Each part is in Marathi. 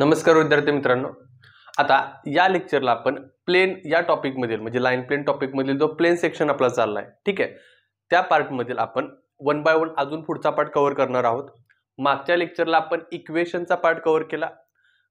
नमस्कार विद्यार्थी मित्रांनो आता या लेक्चरला आपण प्लेन या टॉपिकमधील म्हणजे लाईन प्लेन टॉपिकमधील जो प्लेन सेक्शन आपला चालला आहे ठीक आहे त्या पार्टमधील आपण वन बाय वन अजून पुढचा पार्ट कव्हर करणार आहोत मागच्या लेक्चरला आपण इक्वेशनचा पार्ट कव्हर केला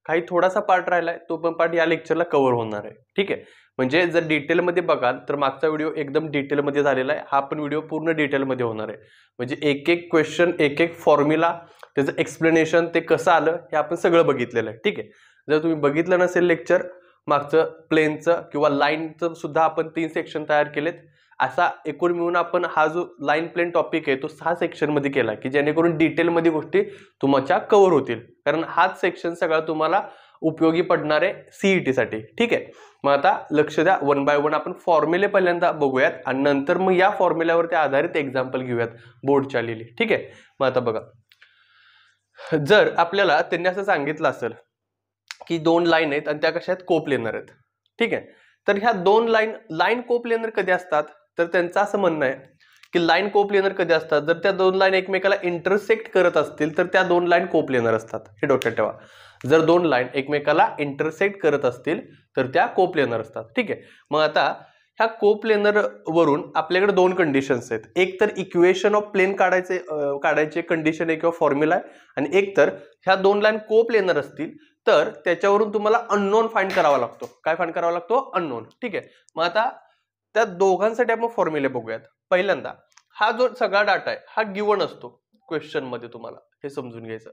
काही थोडासा पार्ट राहिला आहे तो पण पार्ट या लेक्चरला कव्हर होणार आहे ठीक आहे म्हणजे जर डिटेलमध्ये बघाल तर मागचा व्हिडिओ एकदम डिटेलमध्ये झालेला आहे हा पण व्हिडिओ पूर्ण डिटेलमध्ये होणार आहे म्हणजे एक एक क्वेश्चन एक एक फॉर्म्युला त्याचं एक्सप्लेनेशन ते कसं आलं हे आपण सगळं बघितलेलं आहे ठीक आहे जर तुम्ही बघितलं नसेल लेक्चर मागचं प्लेनचं किंवा लाईनचं सुद्धा आपण तीन सेक्शन तयार केलेत असा एकूण मिळून आपण हा जो लाईन प्लेन टॉपिक आहे तो सहा सेक्शनमध्ये केला की जेणेकरून डिटेलमध्ये गोष्टी तुमच्या कवर होतील कारण हाच सेक्शन सगळा तुम्हाला उपयोगी पडणार आहे सीईटीसाठी e ठीक आहे मग आता लक्ष द्या वन बाय वन आपण फॉर्म्युले पहिल्यांदा बघूयात आणि नंतर मग या फॉर्म्युल्यावरती आधारित एक्झाम्पल घेऊयात बोर्डच्या लिहिली ठीक आहे मग आता बघा जर आपल्याला त्यांनी असं सांगितलं असेल की दोन लाईन आहेत आणि त्या कशा आहेत कोप लेनर आहेत ठीक आहे तर ह्या दोन लाईन लाईन कोप लेनर कधी असतात तर त्यांचं असं म्हणणं आहे की लाईन कोप लेनर कधी असतात जर त्या दोन लाईन एकमेकाला इंटरसेक्ट करत असतील तर त्या दोन लाईन कोप लेनर असतात हे डोक्यात ठेवा जर दोन लाईन एकमेकाला इंटरसेक्ट करत असतील तर त्या कोप्लेनर असतात ठीक आहे मग आता ह्या कोप्लेनर वरून आपल्याकडे दोन कंडिशन्स आहेत एक तर इक्वेशन ऑफ प्लेन काढायचे काढायचे कंडिशन आहे किंवा फॉर्म्युला आहे आणि एक तर ह्या दोन लाईन कोप्लेनर असतील तर त्याच्यावरून तुम्हाला अननोन फाईंड करावा लागतो काय फाईंड करावा लागतो अननोन ठीक आहे मग आता त्या दोघांसाठी आपण फॉर्म्युले बघूयात पहिल्यांदा हा जो सगळा डाटा आहे हा गिवन असतो क्वेश्चनमध्ये तुम्हाला हे समजून घ्यायचं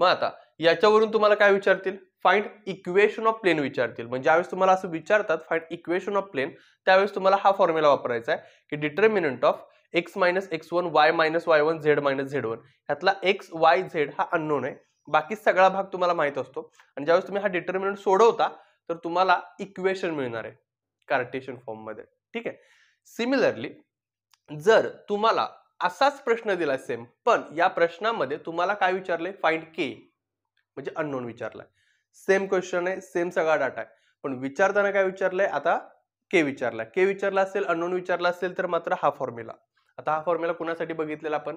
मग आता याच्यावरून तुम्हाला काय विचारतील फाइंड इक्वेशन ऑफ प्लेन विचारतील म्हणजे ज्यावेळेस तुम्हाला असं विचारतात फाइंड इक्वेशन ऑफ प्लेन त्यावेळेस तुम्हाला हा फॉर्म्युला वापरायचा आहे की determinant of X minus x one Y minus Y one Z minus Z one ह्यातला एक्स वाय झेड हा अननोन आहे बाकी सगळा भाग तुम्हाला माहित असतो आणि ज्यावेळेस तुम्ही हा डिटर्मिनंट सोडवता तर तुम्हाला इक्वेशन मिळणार आहे कार्टेशन फॉर्ममध्ये ठीक आहे सिमिलरली जर तुम्हाला असाच प्रश्न दिला सेम पण या प्रश्नामध्ये तुम्हाला काय विचारलंय फाइंड के म्हणजे अननोन विचारलाय सेम क्वेश्चन आहे सेम सगळा डाटा आहे पण विचारताना काय विचारलंय आता के विचारला के विचारला असेल अननोन विचारला असेल तर मात्र हा फॉर्म्युला आता हा फॉर्म्युला कुणासाठी बघितलेला आपण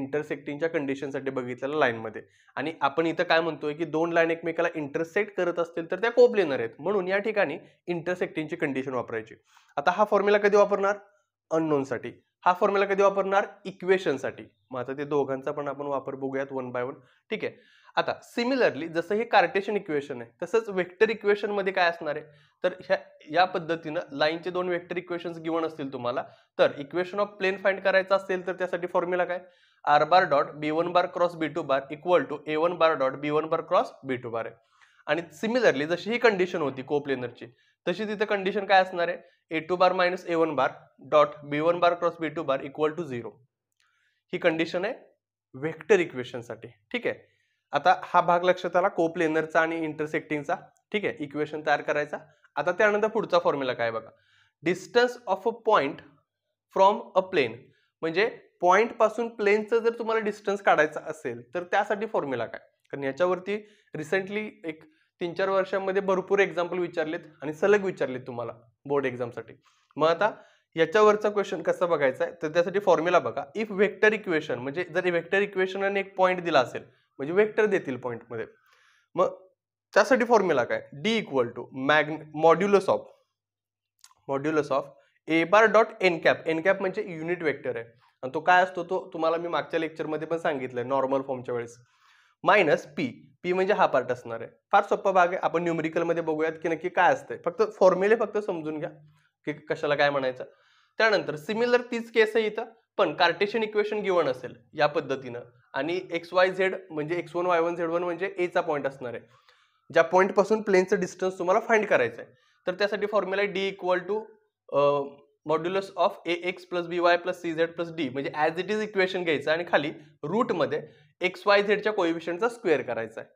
इंटरसेक्टिंगच्या कंडिशनसाठी बघितलेला लाईनमध्ये आणि आपण इथं काय म्हणतोय की दोन लाईन एकमेकाला इंटरसेक्ट करत असतील तर त्या कोपलेनर आहेत म्हणून या ठिकाणी इंटरसेक्टिंगची कंडिशन वापरायची आता हा फॉर्म्युला कधी वापरणार अननोनसाठी हा फॉर्म्युला कधी वापरणार इक्वेशनसाठी मग आता ते दोघांचा पण आपण वापर बघूयात वन बाय वन ठीक आहे आता सिमिलरली जसं हे कार्टेशन इक्वेशन आहे तसंच वेक्टर इक्वेशन मध्ये काय असणार आहे तर ह्या या पद्धतीनं लाईनचे दोन वेक्टर इक्वेशन्स गिवन असतील तुम्हाला तर इक्वेशन ऑफ प्लेन फाइंड करायचं असेल तर त्यासाठी फॉर्म्युला काय R bar dot B one bar cross B two bar equal to A one bar dot B one bar cross B two bar आहे आणि सिमिलरली जशी ही कंडिशन होती कोप्लेनरची तशी तिथे कंडिशन काय असणार आहे A two bar minus A one bar dot B one bar cross B two bar equal to zero ही कंडिशन आहे व्हेक्टर इक्वेशनसाठी ठीक आहे आता हा भाग लक्षात आला कोप्लेनरचा आणि इंटरसेक्टिंगचा ठीक आहे इक्वेशन तयार करायचा आता त्यानंतर पुढचा फॉर्म्युला काय बघा distance of a point from a plane म्हणजे पॉइंट पासून प्लेनचं जर तुम्हाला डिस्टन्स काढायचं असेल तर त्यासाठी फॉर्म्युला काय कारण याच्यावरती रिसेंटली एक तीन चार वर्षांमध्ये भरपूर एक्झाम्पल विचारलेत आणि सलग विचारलेत तुम्हाला बोर्ड एक्झामसाठी मग आता याच्यावरचा क्वेश्चन कसा बघायचा आहे तर त्यासाठी फॉर्म्युला बघा इफ व्हेक्टर इक्वेशन म्हणजे जर व्हेक्टर इक्वेशन आणि एक पॉईंट दिला असेल म्हणजे व्हेक्टर देतील पॉईंटमध्ये मग त्यासाठी फॉर्म्युला काय D equal to mag modulus of modulus of A bar dot N cap N cap म्हणजे युनिट व्हेक्टर आहे आणि तो काय असतो तो तुम्हाला मी मागच्या लेक्चरमध्ये पण सांगितलं नॉर्मल फॉर्मच्या वेळेस मायनस पी पी म्हणजे हा पार्ट असणार आहे फार सोपा भाग आहे आपण मध्ये बघूयात की नक्की काय असतंय फक्त फॉर्म्युले फक्त समजून घ्या की कशाला काय म्हणायचं त्यानंतर सिमिलर तीच केस आहे इथं पण कार्टेशियन इक्वेशन गिवन असेल या पद्धतीनं आणि एक्स वाय झेड म्हणजे X one Y one Z one म्हणजे एचा पॉईंट असणार आहे ज्या पॉईंटपासून प्लेनचं डिस्टन्स तुम्हाला फाइंड करायचं आहे तर त्यासाठी formula D equal to modulus of A x plus B Y plus C Z plus D म्हणजे ॲज इट इज इक्वेशन घ्यायचं आणि खाली रूटमध्ये एक्स वाय झेडच्या कोएफिशियंटचा स्क्वेअर करायचा आहे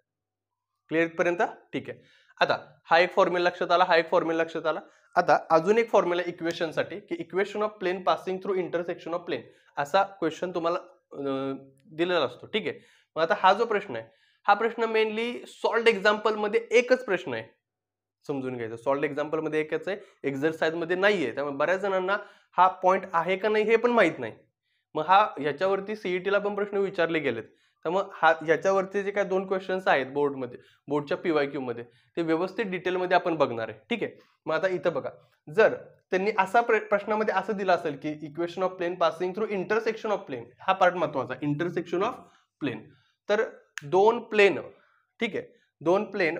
क्लिअरपर्यंत पर्यंत ठीक आहे आता हा एक फॉर्म्युला लक्षात आला हा एक फॉर्म्युला लक्षात आला आता अजून एक फॉर्म्युला इक्वेशनसाठी की equation of plane passing through intersection of plane असा क्वेश्चन तुम्हाला दिलेला असतो ठीक आहे मग आता हा जो प्रश्न आहे हा प्रश्न मेनली सॉल्ट एक्झाम्पलमध्ये एकच प्रश्न आहे समजून घ्यायचं सॉल्ट एक्झाम्पलमध्ये एकच आहे एक्झरसाईजमध्ये नाही आहे त्यामुळे बऱ्याच जणांना हा पॉईंट आहे का नाही हे पण माहीत नाही मग हा ह्याच्यावरती सीईटीला e पण प्रश्न विचारले गेलेत मग हा ह्याच्यावरती जे काय दोन क्वेश्चन्स आहेत बोर्डमध्ये बोर्डच्या पी वाय क्यूमध्ये ते व्यवस्थित डिटेलमध्ये आपण बघणार आहे ठीक आहे मग आता इथं बघा जर त्यांनी असा प्रश्नामध्ये असं दिलं असेल की equation of plane passing through intersection of plane हा पार्ट महत्वाचा इंटरसेक्शन ऑफ प्लेन तर दोन प्लेन ठीक आहे दोन प्लेन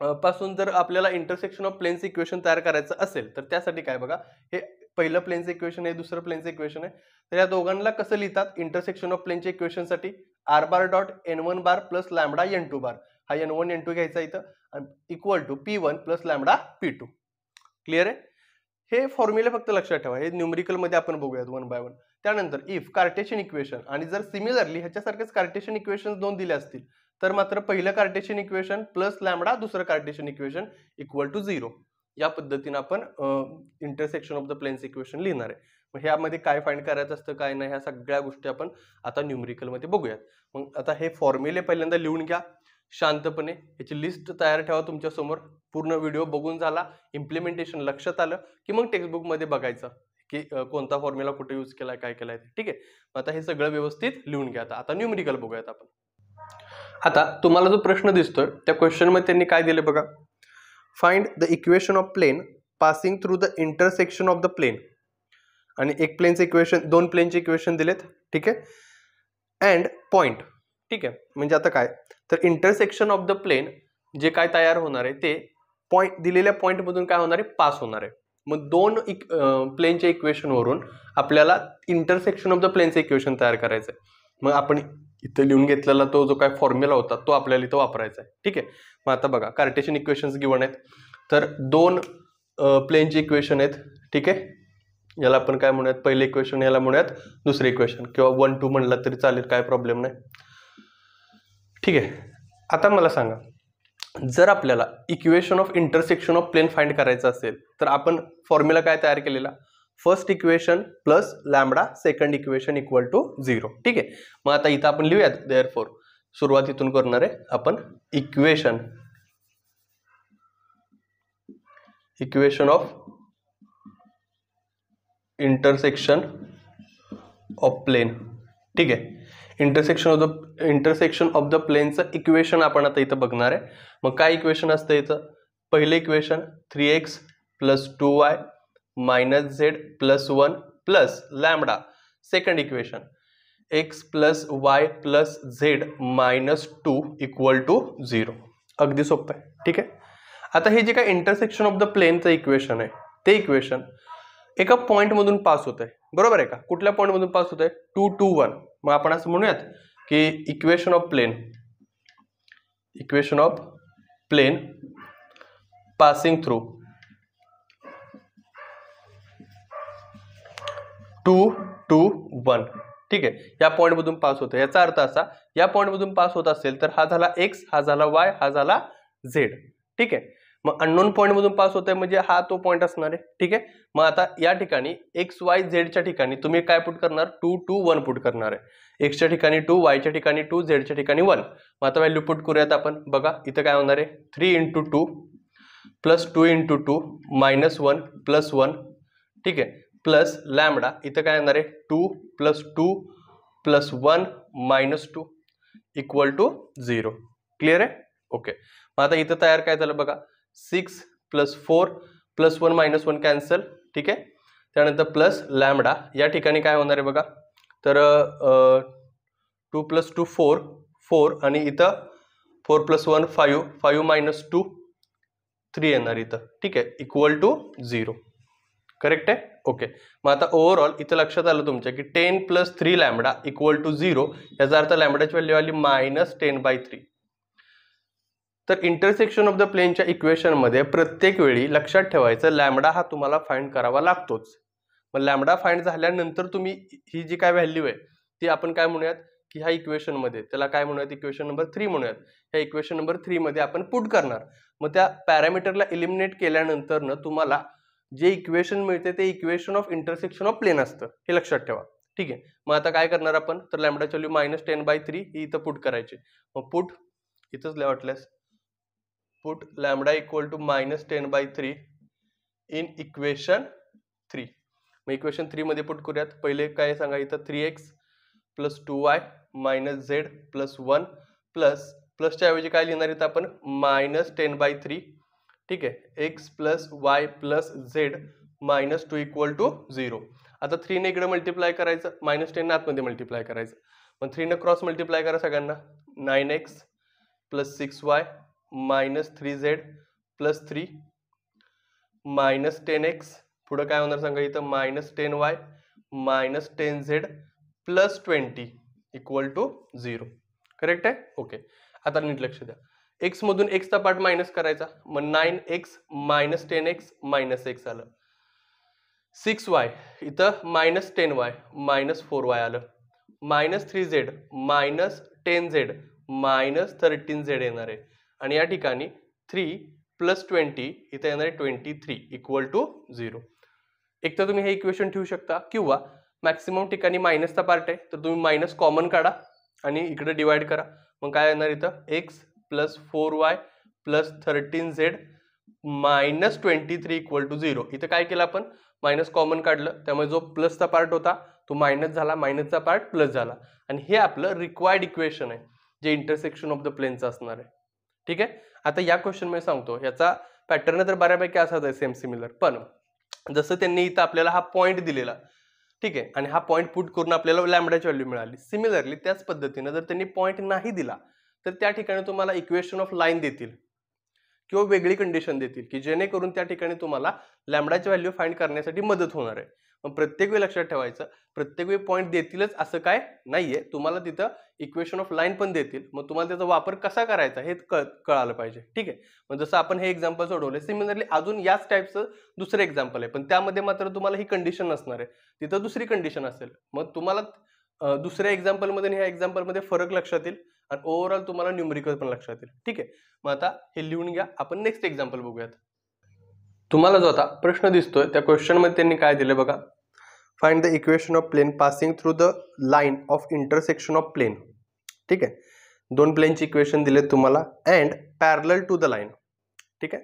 पासून जर आपल्याला इंटरसेक्शन ऑफ प्लेन्स इक्वेशन तयार करायचं असेल तर त्यासाठी काय बघा हे पहिलं प्लेन्स इक्वेशन आहे दुसरं प्लेन्स इक्वेशन आहे तर या दोघांना कसं लिहितात इंटरसेक्शन ऑफ इक्वेशन इक्वेशनसाठी R bar dot N one bar plus lambda N two bar हा एन वन एन टू घ्यायचा इथं equal to P one plus lambda P two clear आहे हे फॉर्म्युले फक्त लक्षात ठेवा हे न्यूमरिकलमध्ये आपण बघूयात वन बाय वन त्यानंतर इफ कार्टेशियन इक्वेशन आणि जर सिमिलरली ह्याच्यासारखेच कार्टेशियन इक्वेशन दोन दिले असतील तर मात्र पहिलं कार्टेशियन इक्वेशन प्लस लॅमडा दुसरं Cartesian equation equal to zero या पद्धतीने आपण intersection of the planes equation लिहिणार आहे मग ह्यामध्ये काय फाईंड करायचं असतं काय नाही ह्या सगळ्या गोष्टी आपण आता न्यूमरिकलमध्ये बघूयात मग आता हे फॉर्म्युले पहिल्यांदा लिहून घ्या शांतपणे याची लिस्ट तयार ठेवा तुमच्यासमोर पूर्ण व्हिडिओ बघून झाला इम्प्लिमेंटेशन लक्षात आलं की मग टेक्स्टबुकमध्ये बघायचं की कोणता फॉर्म्युला कुठे यूज केला काय केलाय ठीक आहे मग आता हे सगळं व्यवस्थित लिहून घ्या आता न्यूमेरिकल बघूयात आपण आता तुम्हाला जो प्रश्न दिसतोय त्या क्वेश्चनमध्ये त्यांनी काय दिले बघा find the equation of plane passing through the intersection of the plane आणि एक प्लेनचे इक्वेशन दोन प्लेनचे इक्वेशन दिलेत ठीक आहे अँड पॉइंट ठीक आहे म्हणजे आता काय तर इंटरसेक्शन ऑफ द प्लेन जे काय तयार होणार आहे ते पॉइंट दिलेल्या पॉईंटमधून काय होणार आहे पास होणार आहे मग दोन इक प्लेनच्या इक्वेशनवरून आपल्याला इंटरसेक्शन ऑफ द प्लेनचं इक्वेशन तयार करायचं आहे मग आपण इथं लिहून घेतलेला तो जो काय फॉर्म्युला होता तो आपल्याला इथं वापरायचा आहे ठीक आहे मग आता बघा कार्टेशन इक्वेशन्स गिवन आहेत तर दोन प्लेनचे इक्वेशन आहेत ठीक आहे याला आपण काय म्हणूयात पहिले इक्वेशन याला म्हणूयात दुसरे इक्वेशन किंवा वन टू म्हणला तरी चालेल काय प्रॉब्लेम नाही ठीक आहे आता मला सांगा जर आपल्याला equation of intersection of plane find करायचं असेल तर आपण फॉर्म्युला काय तयार केलेला first equation plus lambda second equation equal to zero ठीक आहे मग आता इथं आपण लिहूयात देअर फोर सुरुवातीतून करणार आहे आपण equation equation of intersection of plane ठीक आहे intersection of the intersection of the प्लेनचं इक्वेशन आपण आता इथं बघणार आहे मग काय इक्वेशन असतं इथं पहिले equation three x plus two y minus z plus one plus lambda second equation x plus y plus z minus two equal to zero अगदी सोपं आहे ठीक आहे आता हे जे काय इंटरसेक्शन ऑफ द प्लेनचं इक्वेशन आहे ते इक्वेशन एका पॉईंटमधून पास होत आहे बरोबर आहे का कुठल्या पॉईंटमधून पास होत आहे टू टू वन मग आपण असं म्हणूयात की equation of plane equation of plane passing through two two one ठीक आहे या पॉईंटमधून पास होतं याचा अर्थ असा या पॉईंटमधून पास होत असेल तर हा झाला एक्स हा झाला वाय हा झाला झेड ठीक आहे मग अननोन पॉईंटमधून पास होत आहे म्हणजे हा तो पॉईंट असणार आहे ठीक आहे मग आता या ठिकाणी एक्स वाय झेडच्या ठिकाणी तुम्ही काय पुट करणार टू टू वन पुट करणार आहे एक्सच्या ठिकाणी टू वायच्या ठिकाणी टू झेडच्या ठिकाणी वन मग आता व्हॅल्यू पुट करूयात आपण बघा इथं काय होणार आहे three into two plus two into two minus one plus one ठीक आहे प्लस लॅमडा इथं काय येणार आहे two plus two plus one minus two equal to zero clear आहे ओके मग आता इथं तयार काय झालं बघा six plus four plus one minus one cancel ठीक आहे त्यानंतर प्लस लॅमडा या ठिकाणी काय होणार आहे बघा तर two plus two four four आणि इथं four plus one five five minus two three येणार इथं ठीक आहे इक्वल टू झिरो करेक्ट आहे ओके मग आता ओव्हरऑल इथं लक्षात आलं तुमच्या की ten plus three lambda equal to zero याचा अर्थ लॅमडाची व्हॅल्यू आली मायनस टेन बाय थ्री तर इंटरसेक्शन ऑफ द प्लेनच्या इक्वेशनमध्ये प्रत्येक वेळी लक्षात ठेवायचं लॅमडा हा तुम्हाला फाइंड करावा लागतोच मग लॅमडा फाइंड झाल्यानंतर तुम्ही ही जी काय व्हॅल्यू आहे ती आपण काय म्हणूयात की ह्या इक्वेशनमध्ये त्याला काय म्हणूयात इक्वेशन नंबर थ्री म्हणूयात ह्या इक्वेशन नंबर थ्रीमध्ये आपण पुट करणार मग त्या पॅरामीटरला इलिमिनेट केल्यानंतरनं तुम्हाला जे इक्वेशन मिळते ते equation of intersection of plane असतं हे लक्षात ठेवा ठीक आहे मग आता काय करणार आपण तर lambda value minus ten by three ही इथं पुट करायची मग पुट इथंच वाटल्यास put lambda equal to minus ten by three in equation three मग इक्वेशन थ्रीमध्ये पुट करूयात पहिले काय सांगा इथं three x plus two y minus z plus one plus प्लसच्या ऐवजी काय लिहिणार इथं आपण मायनस टेन बाय थ्री ठीक आहे x plus y plus z minus two equal to zero आता थ्रीने इकडे मल्टिप्लाय करायचं मायनस टेन आतमध्ये मल्टिप्लाय करायचं मग थ्रीनं क्रॉस मल्टिप्लाय करा सगळ्यांना nine x plus six y minus three z plus three minus ten x पुढं काय होणार सांगा इथं minus ten y minus ten z plus twenty equal to zero correct आहे ओके आता नीट लक्ष द्या एक्समधून एक्सचा पार्ट मायनस करायचा मग nine x minus ten x minus x आलं सिक्स वाय इथं minus ten y minus four y आलं minus three z minus ten z minus thirteen z येणार आहे आणि या ठिकाणी थ्री प्लस ट्वेंटी इथं येणार आहे twenty three equal to zero एक तर तुम्ही हे इक्वेशन ठेवू शकता किंवा मॅक्सिमम ठिकाणी मायनसचा पार्ट आहे तर तुम्ही मायनस कॉमन काढा आणि इकडे डिवाइड करा मग काय येणार इथं x plus four y plus thirteen z minus twenty three equal to zero इथं काय केलं आपण मायनस कॉमन काढलं त्यामुळे जो प्लसचा पार्ट होता तो मायनस झाला मायनसचा पार्ट प्लस झाला आणि हे आपलं रिक्वायर्ड इक्वेशन आहे जे इंटरसेक्शन ऑफ द प्लेनचं असणार आहे ठीक आहे आता या क्वेश्चन मी सांगतो याचा पॅटर्न तर बऱ्यापैकी असाच आहे सेम सिमिलर पण जसं त्यांनी इथं आपल्याला हा पॉईंट दिलेला ठीक आहे आणि हा पॉईंट पुट करून आपल्याला लॅमडाची व्हॅल्यू मिळाली सिमिलरली त्याच पद्धतीनं जर त्यांनी पॉईंट नाही दिला तर त्या ठिकाणी तुम्हाला इक्वेशन ऑफ लाईन देतील किंवा वेगळी कंडिशन देतील की जेणेकरून त्या ठिकाणी तुम्हाला लॅमडाची व्हॅल्यू फाईंड करण्यासाठी मदत होणार आहे मग प्रत्येक वेळी लक्षात ठेवायचं प्रत्येक वेळी पॉईंट देतीलच असं काय नाहीये तुम्हाला तिथं इक्वेशन ऑफ लाईन पण देतील मग तुम्हाला त्याचा वापर कसा करायचा हे कळ कळालं पाहिजे ठीक आहे मग जसं आपण हे एक्झाम्पल सोडवलं सिमिलरली अजून याच टाईपचं दुसरं एक्झाम्पल आहे पण त्यामध्ये मात्र तुम्हाला ही कंडिशन नसणार आहे तिथं दुसरी कंडिशन असेल मग तुम्हाला दुसऱ्या एक्झाम्पलमध्ये आणि ह्या एक्झाम्पलमध्ये फरक लक्षात येईल आणि ओव्हरऑल तुम्हाला न्यूमरिकल पण लक्षात येईल ठीक आहे मग आता हे लिहून घ्या आपण नेक्स्ट एक्झाम्पल बघूयात तुम्हाला जो आता प्रश्न दिसतोय त्या क्वेश्चनमध्ये त्यांनी काय दिलं बघा find the equation of plane passing through the line of intersection of plane ठीक आहे दोन प्लेनचे इक्वेशन दिले तुम्हाला अँड पॅरल टू द लाईन ठीक आहे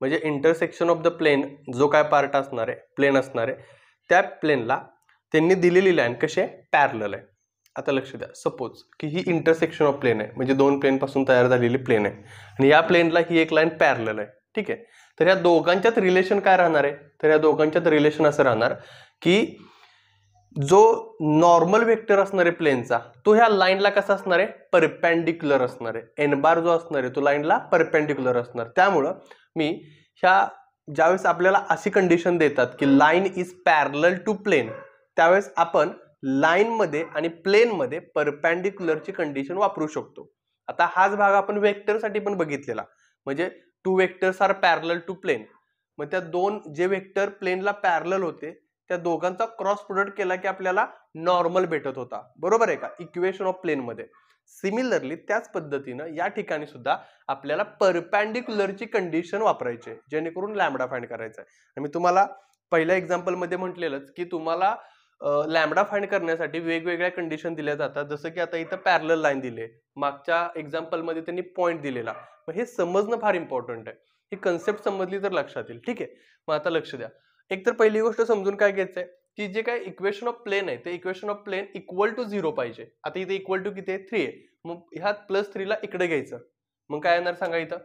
म्हणजे इंटरसेक्शन ऑफ द प्लेन जो काय पार्ट असणार आहे प्लेन असणार आहे त्या प्लेनला त्यांनी दिलेली लाईन कशी आहे पॅरल आहे आता लक्ष द्या सपोज की ही इंटरसेक्शन ऑफ प्लेन आहे म्हणजे दोन प्लेन पासून तयार झालेली प्लेन आहे आणि या प्लेनला ही एक लाईन पॅरल आहे ठीक आहे तर या दोघांच्यात रिलेशन काय राहणार आहे तर या दोघांच्यात रिलेशन असं राहणार की जो नॉर्मल व्हेक्टर असणार आहे प्लेनचा तो ह्या लाईनला कसा असणार आहे परपॅन्डिक्युलर असणार आहे एनबार जो असणार आहे तो लाईनला परपेंडिक्युलर असणार त्यामुळं मी ह्या ज्यावेळेस आपल्याला अशी कंडिशन देतात की line is parallel to plane त्यावेळेस आपण लाईनमध्ये आणि प्लेनमध्ये परपॅन्डिक्युलरची कंडिशन वापरू शकतो आता हाच भाग आपण वेक्टरसाठी पण बघितलेला म्हणजे two vectors are parallel to plane मग त्या दोन जे वेक्टर प्लेनला पॅरल होते त्या दोघांचा क्रॉस प्रोडक्ट केला की आपल्याला नॉर्मल भेटत होता बरोबर आहे का इक्वेशन ऑफ प्लेनमध्ये सिमिलरली त्याच पद्धतीनं या ठिकाणी सुद्धा आपल्याला परपॅन्डिक्युलरची कंडिशन वापरायची जेणेकरून लॅमडा फाइंड करायचा आहे मी तुम्हाला पहिल्या एक्झाम्पलमध्ये म्हटलेलंच की तुम्हाला लॅमडा फाइंड करण्यासाठी वेगवेगळ्या कंडिशन दिल्या जातात जसं की आता इथं पॅरल लाईन दिले मागच्या एक्झाम्पलमध्ये त्यांनी पॉईंट दिलेला मग हे समजणं फार इम्पॉर्टंट आहे ही कन्सेप्ट समजली तर लक्षात येईल ठीक आहे मग आता लक्ष द्या एक तर पहिली गोष्ट समजून काय घ्यायचं आहे की जे काय इक्वेशन ऑफ प्लेन आहे ते equation of plane equal to zero पाहिजे आता इथे इक्वल टू किती आहे थ्री आहे मग ह्या प्लस थ्रीला इकडे घ्यायचं मग काय येणार सांगा इथं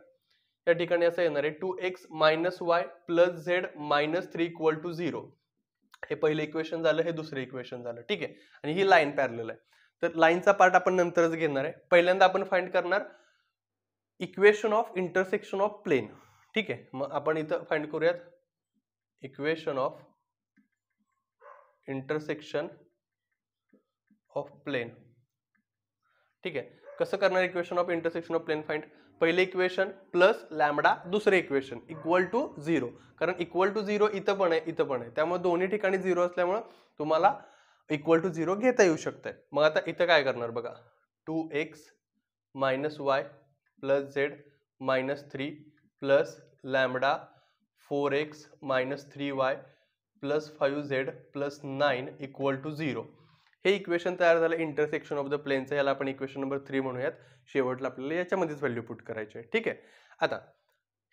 या ठिकाणी असं येणार आहे two x minus y plus z minus three equal to zero हे पहिलं इक्वेशन झालं हे दुसरं इक्वेशन झालं ठीक आहे आणि ही लाईन पॅरलेल आहे तर लाईनचा पार्ट आपण नंतरच घेणार आहे पहिल्यांदा आपण फाइंड करणार equation of intersection of plane ठीक आहे मग आपण इथं फाइंड करूयात equation of intersection of plane ठीक आहे कसं करणार equation of intersection of plane find पहिले इक्वेशन प्लस लॅमडा दुसरे इक्वेशन इक्वल टू झिरो कारण इक्वल टू झिरो इथं पण आहे इथं पण आहे त्यामुळे दोन्ही ठिकाणी झिरो असल्यामुळं तुम्हाला इक्वल टू झिरो घेता येऊ शकतंय मग आता इथं काय करणार बघा two x minus y plus z minus three plus lambda four x minus three y plus five z plus nine equal to zero हे इक्वेशन तयार झालं इंटरसेक्शन ऑफ द प्लेनचं याला आपण इक्वेशन नंबर थ्री म्हणूयात शेवटला आपल्याला याच्यामध्येच व्हॅल्यू पुट करायचे ठीक आहे आता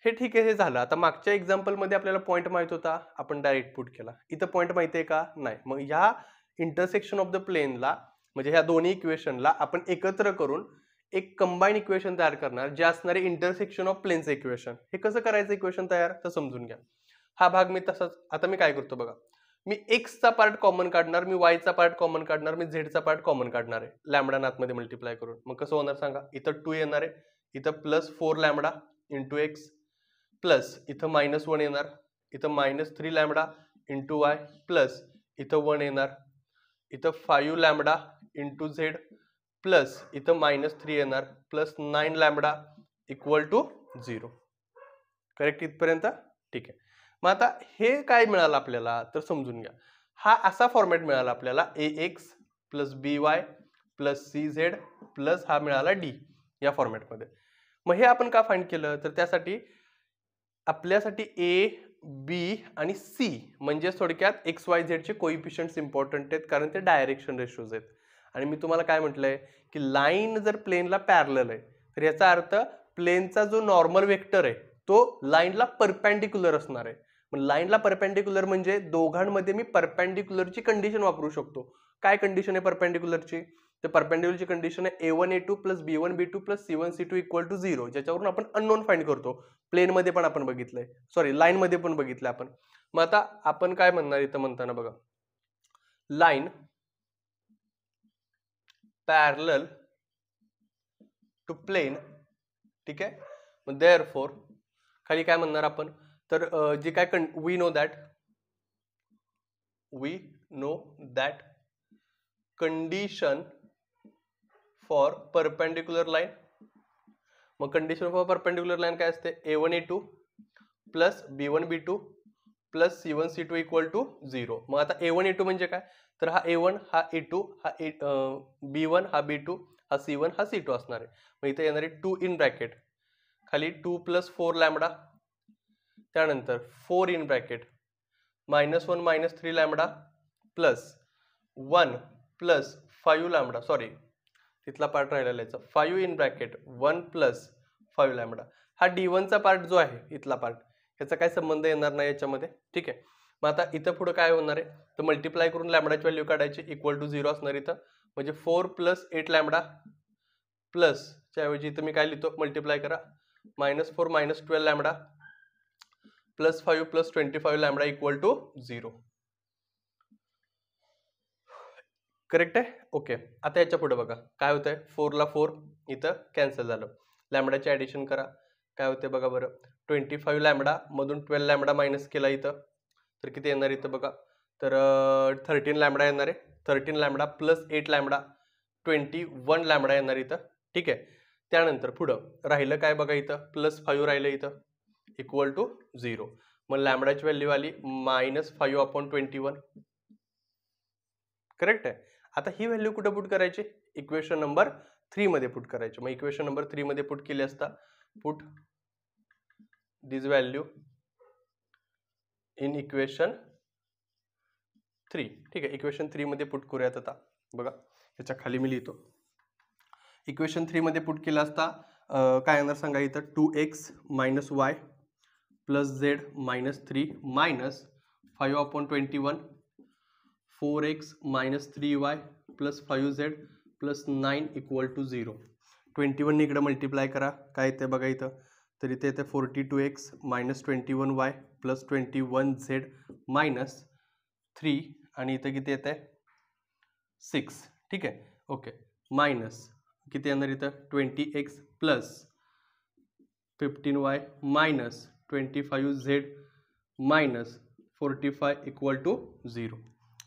हे ठीक आहे हे झालं आता मागच्या एक्झाम्पलमध्ये आपल्याला पॉईंट माहीत होता आपण डायरेक्ट पुट केला इथं पॉईंट माहिती आहे का नाही मग ह्या इंटरसेक्शन ऑफ द प्लेनला म्हणजे ह्या दोन्ही इक्वेशनला आपण एकत्र करून एक कंबाईन इक्वेशन तयार करणार जे असणारे इंटरसेक्शन ऑफ प्लेनचं इक्वेशन हे कसं करायचं इक्वेशन तयार तर समजून घ्या हा भाग मी तसाच आता मी काय करतो बघा मी एक्सचा पार्ट कॉमन काढणार मी वायचा पार्ट कॉमन काढणार मी झेडचा पार्ट कॉमन काढणार आहे लॅमडा नातमध्ये मल्टिप्लाय करून मग कसं होणार सांगा इथं टू येणार आहे इथं plus four lambda into x plus इथं मायनस वन येणार इथं minus three lambda into y plus इथं वन येणार इथं five lambda into z plus इथं मायनस थ्री येणार plus nine lambda equal to zero correct इथपर्यंत ठीक आहे मग आता हे काय मिळालं आपल्याला तर समजून घ्या हा असा फॉर्मॅट मिळाला आपल्याला A x plus B Y plus C Z plus हा मिळाला डी या फॉर्मॅटमध्ये मग हे आपण का फाईंड केलं तर त्यासाठी आपल्यासाठी ए बी आणि सी म्हणजे थोडक्यात एक्स वाय झेडचे कोइफिशियंट्स इम्पॉर्टंट आहेत कारण ते डायरेक्शन रेशोज आहेत आणि मी तुम्हाला काय म्हटलं आहे की लाईन जर प्लेनला पॅरल आहे तर याचा अर्थ प्लेनचा जो नॉर्मल वेक्टर आहे तो लाईनला परपॅन्डिक्युलर असणार आहे लाईनला परपेंडिक्युलर म्हणजे दोघांमध्ये मी परपेंडिक्युलरची कंडिशन वापरू शकतो काय कंडिशन आहे परपेंडिक्युलरची तर परपेंडिक्युलरची कंडिशन आहे ए one A two plus B one B two plus C one C two equal to zero ज्याच्यावरून आपण अननोन फाईंड करतो प्लेनमध्ये पण आपण बघितलंय सॉरी लाईनमध्ये पण बघितलं आपण मग आता आपण काय म्हणणार इथं म्हणताना बघा लाईन पॅरल टू प्लेन ठीक आहे मग देअर फोर खाली काय म्हणणार आपण तर जे काय कं we know that we know that condition for perpendicular line मग कंडिशन फॉर परपेंडिक्युलर लाईन काय असते A one A two plus B one B two plus C one C two equal to zero मग आता ए वन ए टू म्हणजे काय तर हा ए वन हा ए टू हा ए बी वन हा बी टू हा सी वन हा सी टू असणार आहे मग इथे येणार आहे टू इन ब्रॅकेट खाली टू प्लस फोर लॅमडा त्यानंतर four in bracket minus one minus three lambda plus one plus five lambda sorry तिथला पार्ट राहिलेला याचा five in bracket one plus five lambda हा डी वनचा पार्ट जो आहे इथला पार्ट याचा काय संबंध येणार नाही याच्यामध्ये ठीक आहे मग आता इथं पुढं काय होणार आहे तर मल्टिप्लाय करून लॅमडाची व्हॅल्यू काढायची इक्वल टू झिरो असणार इथं म्हणजे फोर प्लस एट लॅमडा प्लसच्या ऐवजी इथं मी काय लिहितो मल्टिप्लाय करा minus four minus twelve lambda plus five plus twenty five lambda equal to zero correct आहे ओके आता याच्या पुढे बघा काय होतं आहे फोरला फोर इथं कॅन्सल झालं लॅमडाचे ॲडिशन करा काय होते बघा बरं ट्वेंटी फाईव्ह लॅमडा मधून ट्वेल्व लॅमडा मायनस केला इथं तर किती येणार इथं बघा तर थर्टीन लॅमडा येणार आहे thirteen lambda plus eight lambda twenty one lambda येणार इथं ठीक आहे त्यानंतर पुढं राहिलं काय बघा इथं प्लस फाईव्ह राहिलं इथं इक्वल टू झिरो मग लॅमडाची व्हॅल्यू आली minus five upon twenty one correct आहे आता ही व्हॅल्यू कुठं पुट करायची इक्वेशन नंबर थ्रीमध्ये पुट करायची मग इक्वेशन नंबर थ्रीमध्ये पुट केली असता put this value in equation three ठीक आहे इक्वेशन थ्रीमध्ये पुट करूयात आता बघा याच्या खाली मी लिहितो इक्वेशन थ्रीमध्ये पुट केला असता काय येणार सांगा इथं two x minus y plus z minus three minus five upon twenty one four x minus three y plus five z plus nine equal to zero twenty one इकडं मल्टिप्लाय करा काय ते बघा इथं तर इथे येते forty two x minus twenty one y plus twenty one Z minus three आणि इथं किती येतं आहे सिक्स ठीक आहे ओके मायनस किती येणार इथं twenty x plus fifteen y minus twenty five z minus forty five equal to zero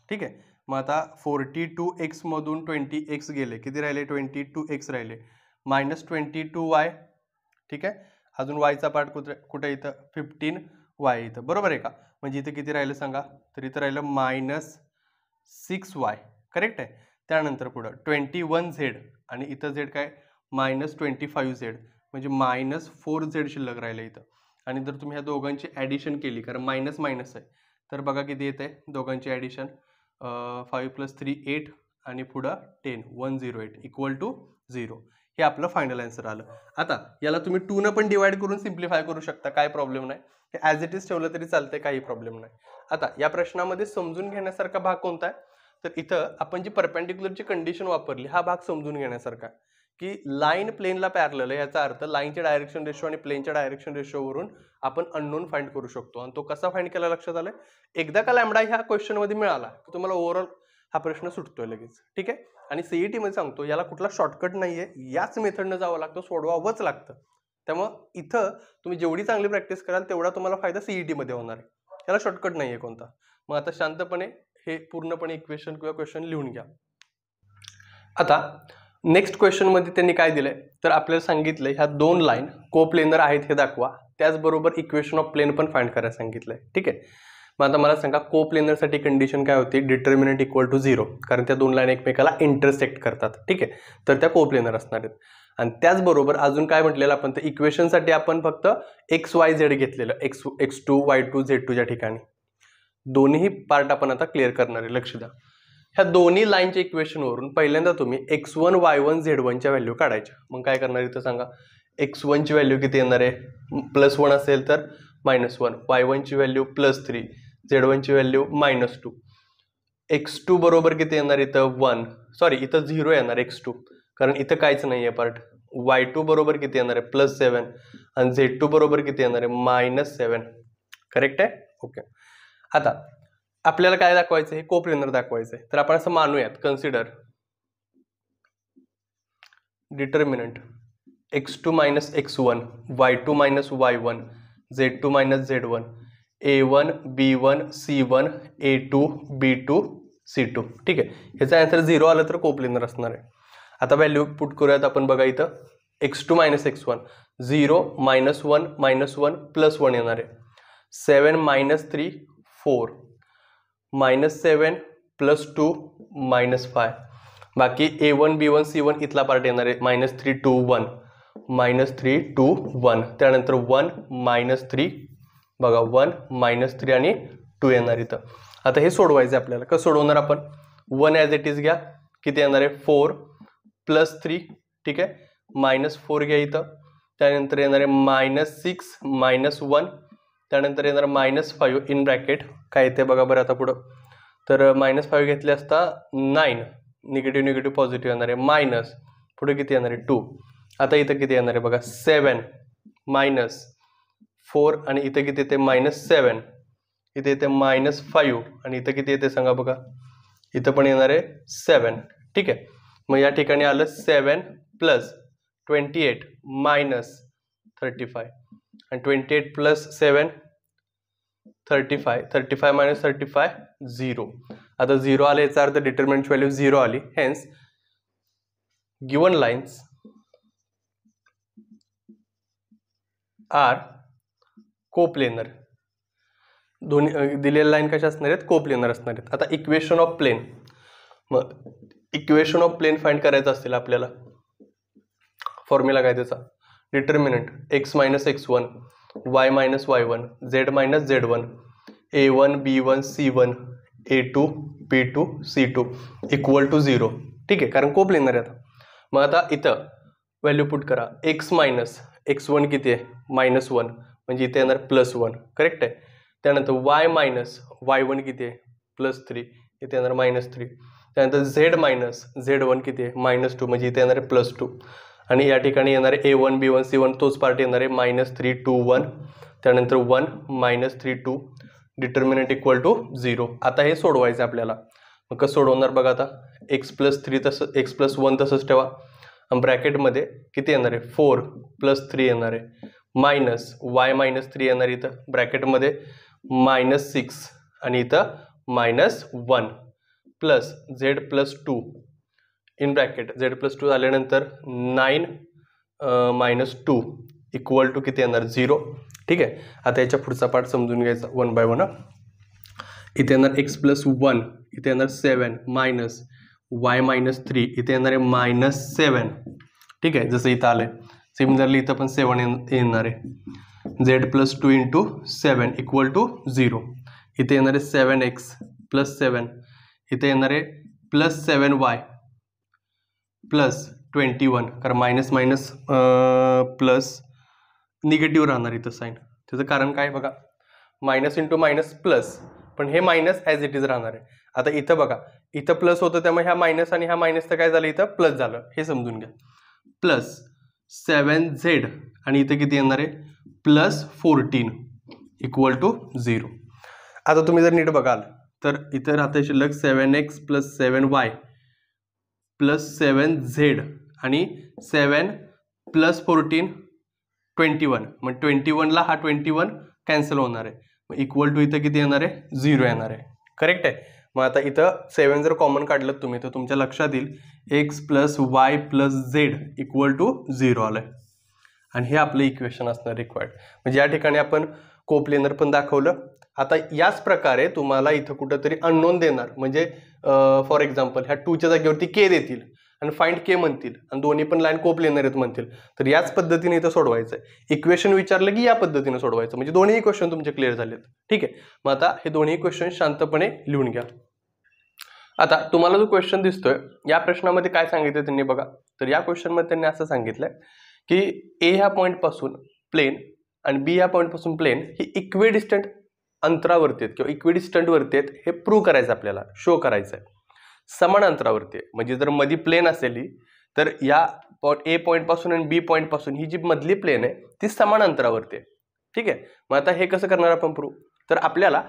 ठीक आहे मग आता फोर्टी टू एक्समधून ट्वेंटी एक्स गेले किती राहिले ट्वेंटी टू एक्स राहिले मायनस ट्वेंटी टू वाय ठीक आहे अजून वायचा पार्ट कुठे कुठे इथं फिफ्टीन वाय इथं बरोबर आहे का म्हणजे इथं किती राहिलं सांगा तर इथं राहिलं मायनस सिक्स वाय करेक्ट आहे त्यानंतर पुढं ट्वेंटी वन झेड आणि इथं झेड काय मायनस ट्वेंटी फाईव्ह झेड म्हणजे मायनस फोर झेड शिल्लक राहिलं इथं आणि जर तुम्ही ह्या दोघांची ॲडिशन केली कारण मायनस मायनस आहे तर बघा किती येत आहे दोघांची addition five plus three eight आणि पुढं ten one zero eight equal to zero हे आपलं फायनल आन्सर आलं आता याला तुम्ही न पण डिवाईड करून सिम्प्लिफाय करू शकता काय प्रॉब्लेम नाही हे ॲज इट इज ठेवलं तरी चालतंय काही प्रॉब्लेम नाही आता या प्रश्नामध्ये समजून घेण्यासारखा भाग कोणता आहे तर इथं आपण जी परपेंडिक्युलरची कंडिशन वापरली हा भाग समजून घेण्यासारखा आहे की लाईन प्लेनला पॅरल आहे याचा अर्थ लाईनच्या डायरेक्शन रेशो आणि प्लेनच्या डायरेक्शन रेशोवरून आपण अननोन फाइंड करू शकतो आणि तो कसा फाइंड केला लक्षात आलं एकदा का लॅमडा ह्या क्वेश्चनमध्ये मिळाला की तुम्हाला ओव्हरऑल हा प्रश्न सुटतोय लगेच ठीक आहे आणि सीईटी e मध्ये सांगतो याला कुठला शॉर्टकट नाही आहे याच मेथडनं जावं लागतं सोडवावंच लागतं त्यामुळं इथं तुम्ही जेवढी चांगली प्रॅक्टिस कराल तेवढा तुम्हाला फायदा सीईटी e मध्ये होणार आहे याला शॉर्टकट नाही आहे कोणता मग आता शांतपणे हे पूर्णपणे इक्वेशन किंवा क्वेश्चन लिहून घ्या आता नेक्स्ट क्वेश्चनमध्ये त्यांनी काय दिलंय तर आपल्याला सांगितलं ह्या दोन लाईन को आहेत हे दाखवा त्याचबरोबर इक्वेशन ऑफ प्लेन पण फाइंड करायला सांगितलं ठीक आहे मग आता मला सांगा को प्लेनरसाठी कंडिशन काय होती डिटर्मिनेंट इक्वल टू झिरो कारण त्या दोन लाईन एकमेकाला इंटरसेक्ट करतात ठीक आहे तर त्या को प्लेनर असणार आहेत आणि त्याचबरोबर अजून काय म्हटलेलं आपण तर इक्वेशनसाठी आपण फक्त एक्स वाय झेड घेतलेलं x x two y two z टूच्या ठिकाणी दोन्ही पार्ट आपण आता क्लिअर करणार आहे लक्ष द्या ह्या दोन्ही लाईनच्या इक्वेशनवरून पहिल्यांदा तुम्ही x one Y one z वनच्या व्हॅल्यू काढायच्या मग काय करणार इथं सांगा एक्स वनची व्हॅल्यू किती येणार आहे प्लस वन असेल तर मायनस वन वाय वनची व्हॅल्यू प्लस थ्री झेड वनची value minus two x two बरोबर किती येणार इथं वन सॉरी इथं झिरो येणार एक्स टू कारण इथं काहीच नाही आहे पार्ट वाय टू बरोबर किती येणार आहे प्लस सेवन आणि झेड टू बरोबर किती येणार आहे मायनस सेवन करेक्ट आहे ओके आता आपल्याला काय दाखवायचं आहे कोप्लेनर दाखवायचं आहे तर आपण असं मानूयात consider determinant x two minus x one y two minus Y one z two minus Z one ए वन बी वन सी वन ए टू बी टू सी टू ठीक आहे ह्याचा आन्सर झिरो आलं तर कोप्लेनर असणार आहे आता व्हॅल्यू पुट करूयात आपण बघा इथं x two minus x one zero minus one minus one plus one येणार आहे seven minus three four minus seven plus two minus five बाकी a one B one C one इथला पार्ट येणार आहे minus three two one minus three two one त्यानंतर वन मायनस थ्री बघा वन मायनस थ्री आणि टू येणार इथं आता हे सोडवायचं आहे आपल्याला कसं सोडवणार आपण वन ॲज इट इज घ्या किती येणार आहे फोर प्लस थ्री ठीक आहे मायनस फोर घ्या इथं त्यानंतर येणार आहे मायनस सिक्स मायनस वन त्यानंतर येणार मायनस फाईव्ह इन ब्रॅकेट काय येते बघा बरं आता पुढं तर मायनस फाईव्ह घेतले असता नाईन निगेटिव्ह निगेटिव्ह पॉझिटिव्ह येणार आहे मायनस पुढे किती येणार आहे टू आता इथं किती येणार आहे बघा सेवन मायनस फोर आणि इथं किती येते मायनस सेवन इथे येते मायनस फाईव्ह आणि इथं किती येते सांगा बघा इथं पण येणार आहे सेवन ठीक आहे मग या ठिकाणी आलं seven plus twenty eight minus thirty five आणि twenty eight plus seven thirty five thirty five minus thirty five zero आता झिरो आले याचा अर्थ डिटर्मिनंट व्हॅल्यू झिरो आली hence given lines are coplanar दोन्ही दिलेल्या लाईन कशा असणार आहेत कोप्लेनर असणार आहेत आता इक्वेशन ऑफ प्लेन मग इक्वेशन ऑफ प्लेन फाइंड करायचं असेल आपल्याला फॉर्म्युला काय त्याचा determinant x minus x one y minus y one z minus z one A one B one C one A two B two C two equal to zero ठीक है कारण कोप लिहिणार है मैं आता इथं व्हॅल्यू पुट करा एक्स मायनस एक्स वन किती आहे मायनस वन मे इतना प्लस वन करेक्ट है त्यानंतर वाय मायनस वाय वन किती प्लस थ्री इथे येणार मायनस थ्री त्यानंतर झेड मायनस जेड वन कि आहे मायनस टू मे इतना प्लस टू आणि या ठिकाणी येणार आहे ए वन बी वन सी वन तोच पार्ट येणार आहे मायनस थ्री टू वन त्यानंतर one minus three two determinant equal to zero आता हे सोडवायचं आपल्याला मग कसं सोडवणार बघा आता एक्स प्लस थ्री तसं एक्स प्लस वन तसंच ठेवा आणि ब्रॅकेटमध्ये किती येणार आहे फोर प्लस थ्री येणार आहे मायनस वाय मायनस थ्री येणार इथं ब्रॅकेटमध्ये मायनस सिक्स आणि इथं minus one plus z plus two in bracket z plus two झाल्यानंतर nine minus two equal to किती येणार झिरो ठीक आहे आता याच्या पुढचा पार्ट समजून घ्यायचा वन बाय वन इथे येणार एक्स प्लस वन इथे येणार seven minus y minus three इथे येणार आहे मायनस सेवन ठीक आहे जसं इथं आलं आहे सिमिलरली इथं पण सेवन येणार आहे z plus two into seven equal to zero इथे येणार सेवन एक्स प्लस सेवन इथे येणार plus seven y plus twenty one कारण मायनस मायनस प्लस निगेटिव्ह राहणार इथं साईन त्याचं कारण काय बघा मायनस इंटू मायनस प्लस पण हे मायनस ॲज इट इज राहणार आहे आता इथं बघा इथं प्लस होतं त्यामुळे ह्या मायनस आणि ह्या मायनसचं काय झालं इथं प्लस झालं हे समजून घ्या प्लस सेवन झेड आणि इथं किती येणार आहे plus fourteen equal to zero आता तुम्ही जर नीट बघाल तर इथं राहते शिल्लक seven x plus seven y plus seven z आणि seven plus fourteen twenty one मग ट्वेंटी वनला हा ट्वेंटी वन कॅन्सल होणार आहे मग इक्वल टू इथं किती येणार आहे झिरो येणार आहे करेक्ट आहे मग आता इथं सेवन जर कॉमन काढलं तुम्ही तर तुमच्या लक्षात येईल x plus y plus z equal to zero आलं आहे आणि हे आपलं इक्वेशन असणार रिक्वायर्ड म्हणजे या ठिकाणी आपण कोप्लेनर पण दाखवलं आता याच प्रकारे तुम्हाला इथं कुठंतरी अननोन देणार म्हणजे फॉर एक्झाम्पल ह्या टूच्या जागेवरती के देतील आणि फाइंड के म्हणतील आणि दोन्ही पण लाईन कोपलेनर आहेत म्हणतील तर याच पद्धतीने इथं सोडवायचं आहे इक्वेशन विचारलं की या पद्धतीने सोडवायचं म्हणजे दोन्ही क्वेश्चन तुमचे क्लिअर झालेत ठीक आहे मग आता हे दोन्ही क्वेश्चन शांतपणे लिहून घ्या आता तुम्हाला जो क्वेश्चन दिसतोय या प्रश्नामध्ये काय सांगितलं त्यांनी बघा तर या क्वेश्चनमध्ये त्यांनी असं सांगितलं की ए ह्या पॉईंटपासून प्लेन आणि बी या पॉईंटपासून प्लेन ही इक्विडिस्टंट डिस्टंट अंतरावरती आहेत किंवा इक्वी डिस्टंटवरती आहेत हे प्रूव्ह करायचं आपल्याला शो करायचं आहे समान अंतरावरती आहे म्हणजे जर मधी प्लेन असेल तर या पॉ ए पॉईंटपासून आणि बी पॉईंटपासून ही जी मधली प्लेन आहे ती समान अंतरावरती आहे ठीक आहे मग आता हे कसं करणार आपण प्रूव्ह तर आपल्याला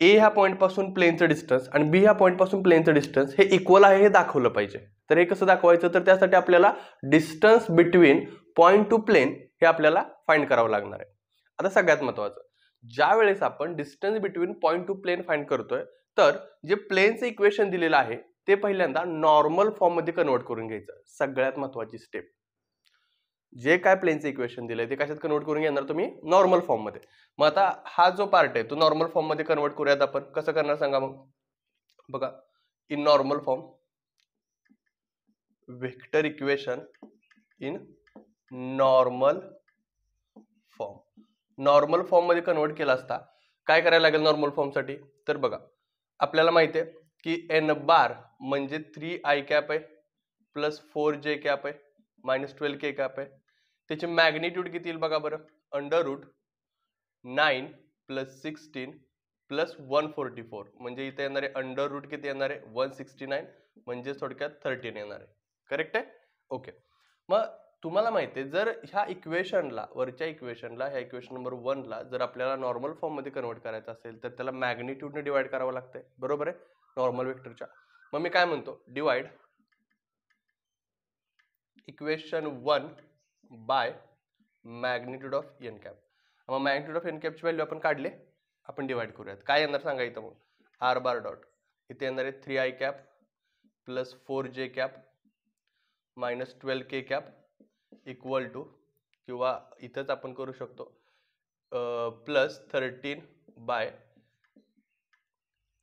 ए ह्या पॉईंटपासून प्लेनचं डिस्टन्स आणि बी ह्या पॉईंटपासून प्लेनचं डिस्टन्स हे इक्वल आहे हे दाखवलं पाहिजे तर हे कसं दाखवायचं तर त्यासाठी आपल्याला distance between point to plane हे आपल्याला फाइंड करावं लागणार आहे आता सगळ्यात महत्त्वाचं ज्या वेळेस आपण distance between point to plane find करतोय तर जे प्लेनचं इक्वेशन दिलेलं आहे ते पहिल्यांदा नॉर्मल फॉर्ममध्ये कन्वर्ट करून घ्यायचं सगळ्यात महत्त्वाची स्टेप जे काय प्लेनचं इक्वेशन दिलंय ते कशात कन्वर्ट करून घेणार तुम्ही नॉर्मल फॉर्ममध्ये मग आता हा जो पार्ट आहे तो नॉर्मल फॉर्ममध्ये कन्वर्ट करूयात आपण कसं करणार सांगा मग बघा in normal form vector equation in normal form normal फॉर्ममध्ये कन्वर्ट केला असता काय करायला लागेल नॉर्मल फॉर्मसाठी तर बघा आपल्याला माहिती आहे की एन बार म्हणजे थ्री आय कॅप आहे प्लस फोर जे कॅप आहे मायनस ट्वेल्व के कॅप आहे त्याची मॅग्निट्यूड किती येईल बघा बरं under root nine plus sixteen plus one forty four म्हणजे इथे येणारे अंडर रूट किती येणार आहे वन सिक्स्टी नाईन म्हणजे थोडक्यात थर्टीन येणार आहे करेक्ट आहे ओके मग तुम्हाला माहिती आहे जर ह्या इक्वेशनला वरच्या इक्वेशनला ह्या इक्वेशन नंबर वनला जर आपल्याला नॉर्मल फॉर्ममध्ये कन्वर्ट करायचं असेल तर त्याला मॅग्निट्यूडने डिवाईड करावं लागतंय बरोबर आहे नॉर्मल वेक्टरच्या मग मी काय म्हणतो divide equation one by magnitude of n cap मग मॅग्निट्यूड ऑफ एन कॅपची व्हॅल्यू आपण काढले आपण डिवाईड करूयात काय येणार सांगा इथं मग आर बार डॉट इथे येणार आहे three i cap plus four j cap minus twelve k cap equal to किंवा इथंच आपण करू शकतो प्लस थर्टीन बाय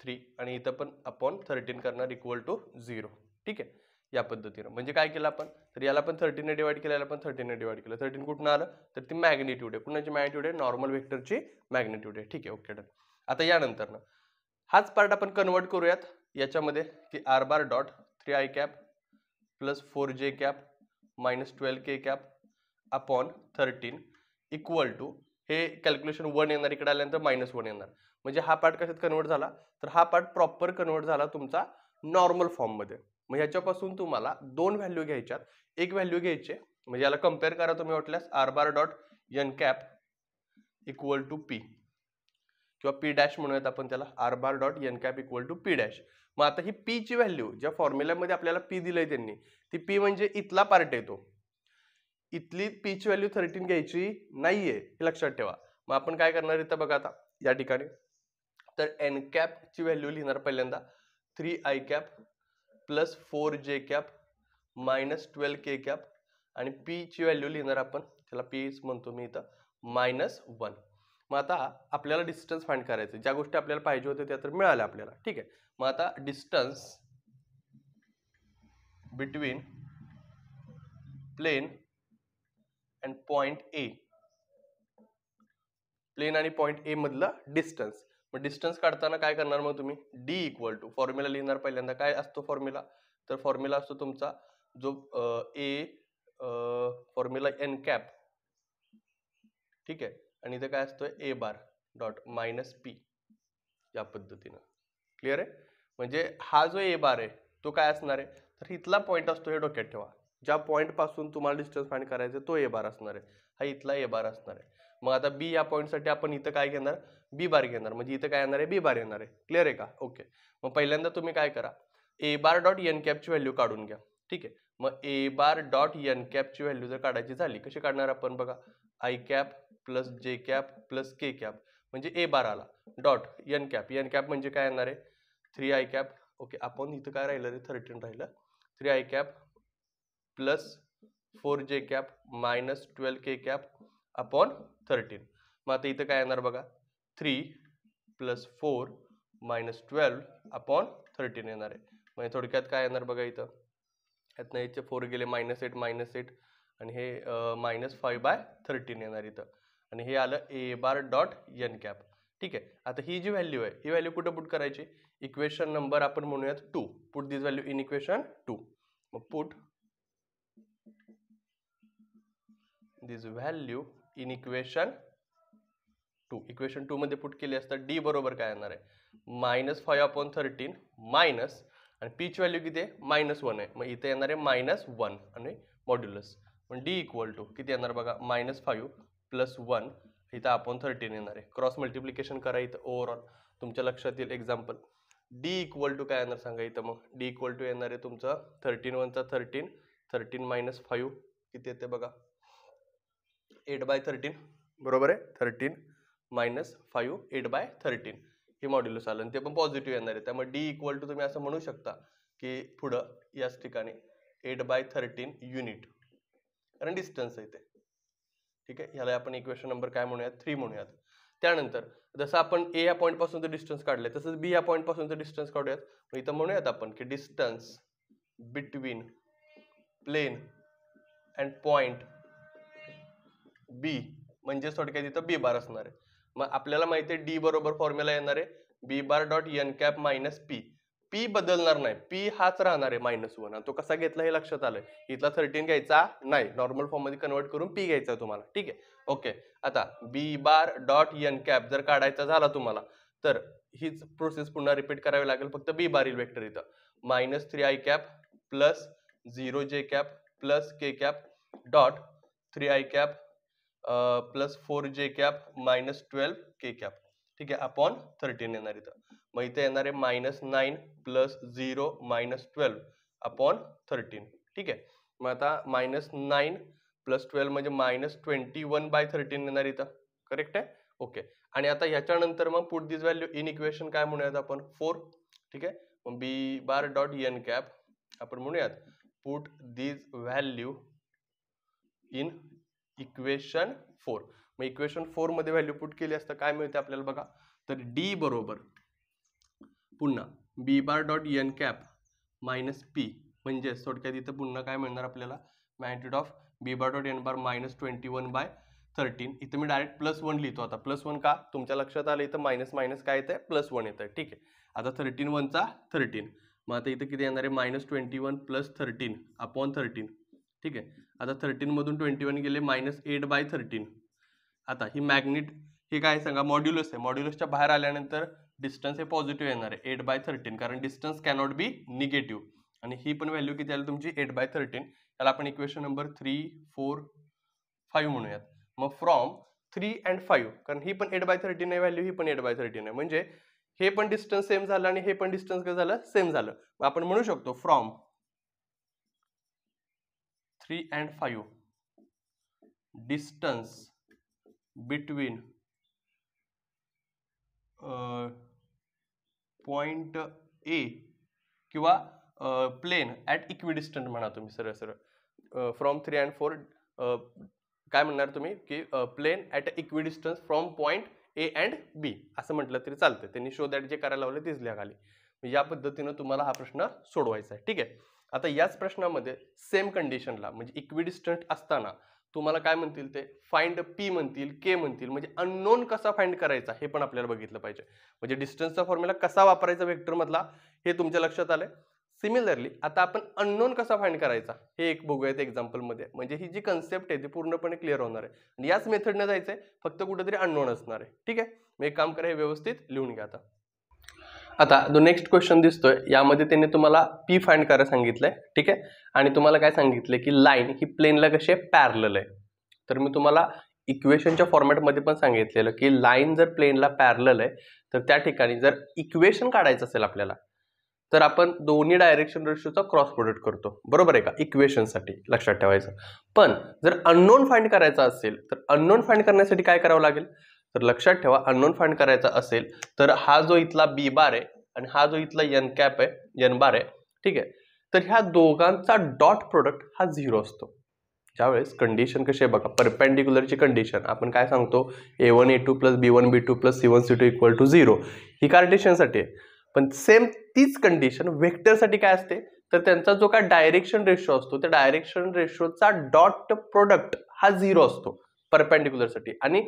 थ्री आणि इथं पण आपण थर्टीन करणार इक्वल टू झिरो ठीक आहे या पद्धतीनं म्हणजे काय केलं आपण तर याला पण थर्टीने डिवाईड केलं याला पण थर्टीने डिवाईड केलं थर्टीन कुठून आलं तर ती मॅग्नेट्यूड आहे कुणाची मॅग्नेट्यूड आहे नॉर्मल व्हेक्टरची मॅग्नेट्यूड आहे ठीक आहे ओके डन आता यानंतरनं हाच पार्ट आपण कन्वर्ट करूयात याच्यामध्ये की r bar dot three i cap plus four j cap minus twelve k cap upon thirteen equal to हे कॅल्क्युलेशन वन येणार इकडे आल्यानंतर मायनस वन येणार म्हणजे हा पार्ट कशात कन्वर्ट झाला तर हा पार्ट प्रॉपर कन्वर्ट झाला तुमचा नॉर्मल फॉर्ममध्ये मग ह्याच्यापासून तुम्हाला दोन व्हॅल्यू घ्यायच्यात एक व्हॅल्यू घ्यायचे म्हणजे याला कम्पेअर करा तुम्ही वाटल्यास r bar dot n cap equal to p किंवा पी डॅश म्हणूयात आपण त्याला r bar dot n cap equal to p dash मग आता ही पीची व्हॅल्यू ज्या फॉर्म्युल्यामध्ये आपल्याला पी दिलंय त्यांनी ती पी म्हणजे इथला पार्ट येतो इथली पीची व्हॅल्यू थर्टीन घ्यायची नाहीये हे लक्षात ठेवा मग आपण काय करणार इथं बघा आता या ठिकाणी तर एन कॅपची व्हॅल्यू लिहिणार पहिल्यांदा three i cap plus four j cap minus twelve k cap आणि पीची व्हॅल्यू लिहिणार आपण त्याला पीच म्हणतो मी इथं मायनस वन मग आता आपल्याला डिस्टन्स फाइंड करायचं ज्या गोष्टी आपल्याला पाहिजे होत्या त्या तर मिळाल्या आपल्याला ठीक आहे मग आता distance between plane and point A plane आणि पॉइंट ए मधलं डिस्टन्स मग डिस्टन्स काढताना काय करणार मग तुम्ही डी इक्वल टू फॉर्म्युला लिहिणार पहिल्यांदा काय असतो फॉर्म्युला तर फॉर्म्युला असतो तुमचा जो ए फॉर्म्युला एन कॅप ठीक आहे आणि इथे काय असतो a bar dot minus p या पद्धतीनं क्लिअर आहे म्हणजे हा जो ए बार आहे तो काय असणार आहे तर इथला पॉईंट असतो हे डोक्यात ठेवा ज्या पॉईंटपासून तुम्हाला डिस्टन्स फाईंड करायचं तो ए बार असणार आहे हा इथला ए बार असणार आहे मग आता बी या पॉईंटसाठी आपण इथं काय घेणार बी बार घेणार म्हणजे इथं काय येणार आहे बी बार येणार आहे क्लिअर आहे का ओके मग पहिल्यांदा तुम्ही काय करा ए बार डॉट एन कॅपची व्हॅल्यू काढून घ्या ठीक आहे मग ए बार डॉट एन कॅपची व्हॅल्यू जर काढायची झाली कशी काढणार आपण बघा i cap plus j cap plus k cap म्हणजे ए बार आला dot N cap N cap म्हणजे काय येणार आहे थ्री आय कॅप ओके आपण इथं काय राहिलं रे थर्टीन राहिलं three i cap plus four j cap minus twelve k cap upon thirteen मग आता इथं काय येणार बघा three plus four minus twelve upon thirteen येणार आहे म्हणजे थोडक्यात काय येणार बघा इथं नाही इथे फोर गेले मायनस एट मायनस एट आणि हे मायनस फाईव्ह बाय थर्टीन येणार इथं आणि हे आलं a bar dot N cap ठीक आहे आता ही जी व्हॅल्यू आहे ही व्हॅल्यू कुठं पुट करायची इक्वेशन नंबर आपण म्हणूयात two put this value in equation two मग put this value in equation two equation two मध्ये पुट केली असता डी बरोबर काय येणार आहे minus five upon thirteen minus आणि पीच व्हॅल्यू किती आहे मायनस वन आहे मग इथे येणार आहे मायनस वन आणि मॉड्युलस पण डी इक्वल टू किती येणार बघा मायनस फाईव्ह प्लस वन इथं आपण थर्टीन येणार आहे क्रॉस मल्टिप्लिकेशन करा इथं ओवरऑल तुमच्या लक्षात येईल एक्झाम्पल डी इक्वल टू काय येणार सांगा इथं मग डी इक्वल टू येणार आहे तुमचं थर्टीन वनचा थर्टीन थर्टीन मायनस फाईव्ह किती येते बघा एट बाय थर्टीन बरोबर आहे thirteen minus five eight by thirteen हे मॉड्युलस आलं ते पण पॉझिटिव्ह येणार आहे त्यामुळे डी इक्वल टू तुम्ही असं म्हणू शकता की पुढं याच ठिकाणी एट बाय थर्टीन युनिट कारण डिस्टन्स आहे ते ठीक आहे याला आपण इक्वेशन नंबर काय म्हणूयात थ्री म्हणूयात त्यानंतर जसं आपण ए या पॉईंटपासून तर डिस्टन्स काढले तसंच बी या पॉईंटपासून तर डिस्टन्स काढूयात इथं म्हणूयात आपण की distance between plane and point B म्हणजे थोडक्यात इथं बी बार असणार आहे मग आपल्याला माहिती आहे डी बरोबर फॉर्म्युला येणार आहे b bar dot N cap minus p p बदलणार नाही पी हाच राहणार आहे मायनस वन तो कसा घेतला हे लक्षात आलं इथला थर्टीन घ्यायचा नाही नॉर्मल फॉर्ममध्ये मध्ये कन्वर्ट करून पी घ्यायचा तुम्हाला ठीक आहे ओके आता b bar dot N cap जर काढायचा झाला तुम्हाला तर हीच प्रोसेस पुन्हा रिपीट करावी लागेल फक्त बी बारील वेक्टर इथं minus three i cap plus zero j cap plus k cap dot three i cap plus four j cap minus twelve k cap ठीक आहे अपॉन थर्टीन येणार इथं मग इथे येणार आहे minus nine plus zero minus twelve upon thirteen ठीक आहे मग आता मायनस नाईन प्लस ट्वेल्व म्हणजे minus twenty one by thirteen येणार इथं करेक्ट आहे ओके आणि आता ह्याच्यानंतर मग put this value in equation काय म्हणूयात आपण फोर ठीक आहे मग b bar dot N cap आपण म्हणूयात put this value in equation four मग इक्वेशन फोरमध्ये व्हॅल्यू पुट केली असतं काय मिळते आपल्याला बघा तर डी बरोबर पुन्हा b bar dot N cap minus p म्हणजेच थोडक्यात इथं पुन्हा काय मिळणार आपल्याला magnitude of b bar dot n bar minus twenty one by thirteen इथं मी डायरेक्ट प्लस वन लिहितो आता प्लस वन का तुमच्या लक्षात आलं इथं मायनस मायनस काय येतं प्लस वन येतं ठीक आहे आता थर्टीन वनचा थर्टीन मग आता इथं किती येणार आहे minus twenty one plus thirteen upon thirteen ठीक आहे आता थर्टीनमधून ट्वेंटी वन गेले मायनस एट बाय थर्टीन आता ही मॅग्नेट हे काय सांगा मॉड्युलस आहे मॉड्युलसच्या बाहेर आल्यानंतर डिस्टन्स हे पॉझिटिव्ह येणार आहे एट बाय थर्टीन कारण डिस्टन्स कॅनॉट बी निगेटिव्ह आणि ही पण व्हॅल्यू किती आली तुमची एट बाय थर्टीन त्याला आपण equation number three four five म्हणूयात मग फ्रॉम थ्री अँड फाईव्ह कारण ही पण एट बाय थर्टीन आहे व्हॅल्यू ही पण एट बाय थर्टीन आहे म्हणजे हे पण डिस्टन्स सेम झालं आणि हे पण डिस्टन्स काय झालं सेम झालं मग आपण म्हणू शकतो from three and five distance between point A किंवा प्लेन ॲट इक्विडिस्टंट म्हणा तुम्ही सरळ सरळ फ्रॉम थ्री अँड फोर काय म्हणणार तुम्ही की plane at equidistance from point A and B असं म्हटलं तरी चालतं त्यांनी शो दॅट जे करायला लावले तेच लिहा खाली म्हणजे या पद्धतीनं तुम्हाला हा प्रश्न सोडवायचा आहे ठीक आहे आता याच प्रश्नामध्ये सेम कंडिशनला म्हणजे इक्विडिस्टंट असताना तुम्हाला काय म्हणतील ते फाइंड पी म्हणतील के म्हणतील म्हणजे अननोन कसा फाइंड करायचा हे पण आपल्याला बघितलं पाहिजे म्हणजे डिस्टन्सचा फॉर्म्युला कसा वापरायचा व्हेक्टरमधला हे तुमच्या लक्षात आलं सिमिलरली आता आपण अननोन कसा फाइंड करायचा हे एक बघूयात एक्झाम्पलमध्ये म्हणजे ही जी कन्सेप्ट आहे ती पूर्णपणे क्लिअर होणार आहे आणि याच मेथडने जायचं आहे फक्त कुठेतरी अननोन असणार आहे ठीक आहे मग एक काम करा हे व्यवस्थित लिहून घ्या आता आता जो नेक्स्ट क्वेश्चन दिसतोय यामध्ये त्यांनी तुम्हाला पी फाइंड करायला सांगितलंय ठीक आहे आणि तुम्हाला काय सांगितलं की लाईन ही प्लेनला कशी आहे पॅरल आहे तर मी तुम्हाला इक्वेशनच्या फॉर्मॅटमध्ये पण सांगितलेलं की लाईन जर प्लेनला पॅरल आहे तर त्या ठिकाणी जर इक्वेशन काढायचं असेल आपल्याला तर आपण दोन्ही डायरेक्शन रेशोचा क्रॉस प्रोडक्ट करतो बरोबर आहे का इक्वेशनसाठी लक्षात ठेवायचं पण जर अननोन फाइंड करायचा असेल तर अननोन फाइंड करण्यासाठी काय करावं लागेल तर लक्षात ठेवा अननोन फंड करायचा असेल तर हा जो इथला बी बार आहे आणि हा जो इथला एन कॅप आहे एन बार आहे ठीक आहे तर ह्या दोघांचा डॉट प्रोडक्ट हा झिरो असतो ज्यावेळेस कंडिशन कशी आहे बघा परपेंडिक्युलरची कंडिशन आपण काय सांगतो a one A two plus B one B two plus C one C two equal to zero ही कार्टेशनसाठी आहे पण सेम तीच कंडिशन व्हेक्टरसाठी काय असते तर त्यांचा जो काय डायरेक्शन रेशो असतो त्या डायरेक्शन रेशोचा डॉट प्रोडक्ट हा झिरो असतो परपेंडिक्युलरसाठी आणि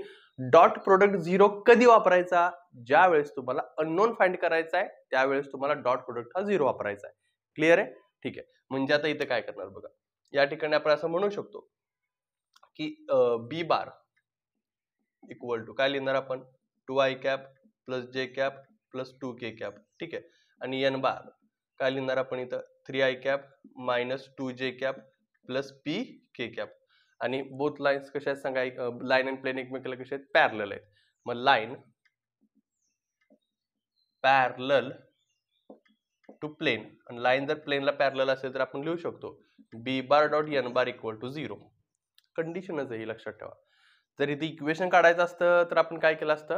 डॉट प्रोडक्ट झिरो कधी वापरायचा ज्या वेळेस तुम्हाला अननोन फाइंड करायचा आहे त्यावेळेस तुम्हाला डॉट प्रोडक्ट हा झिरो वापरायचा आहे क्लिअर आहे ठीक आहे म्हणजे आता इथं काय करणार बघा या ठिकाणी आपण असं म्हणू शकतो की बी बार इक्वल टू काय लिहिणार आपण two i cap plus j cap plus two k cap ठीक आहे आणि एन बार काय लिहिणार आपण इथं three i cap minus two j cap plus p k cap आणि बोथ लाईन्स कशा आहेत सांगा लाईन अँड प्लेन एकमेकाला कशा आहेत पॅरल आहेत मग लाईन पॅरल टू प्लेन आणि लाईन जर प्लेनला पॅरल असेल तर आपण लिहू शकतो b bar dot n bar equal to zero कंडिशनच आहे ही लक्षात ठेवा जर इथे इक्वेशन काढायचं असतं तर आपण काय केलं असतं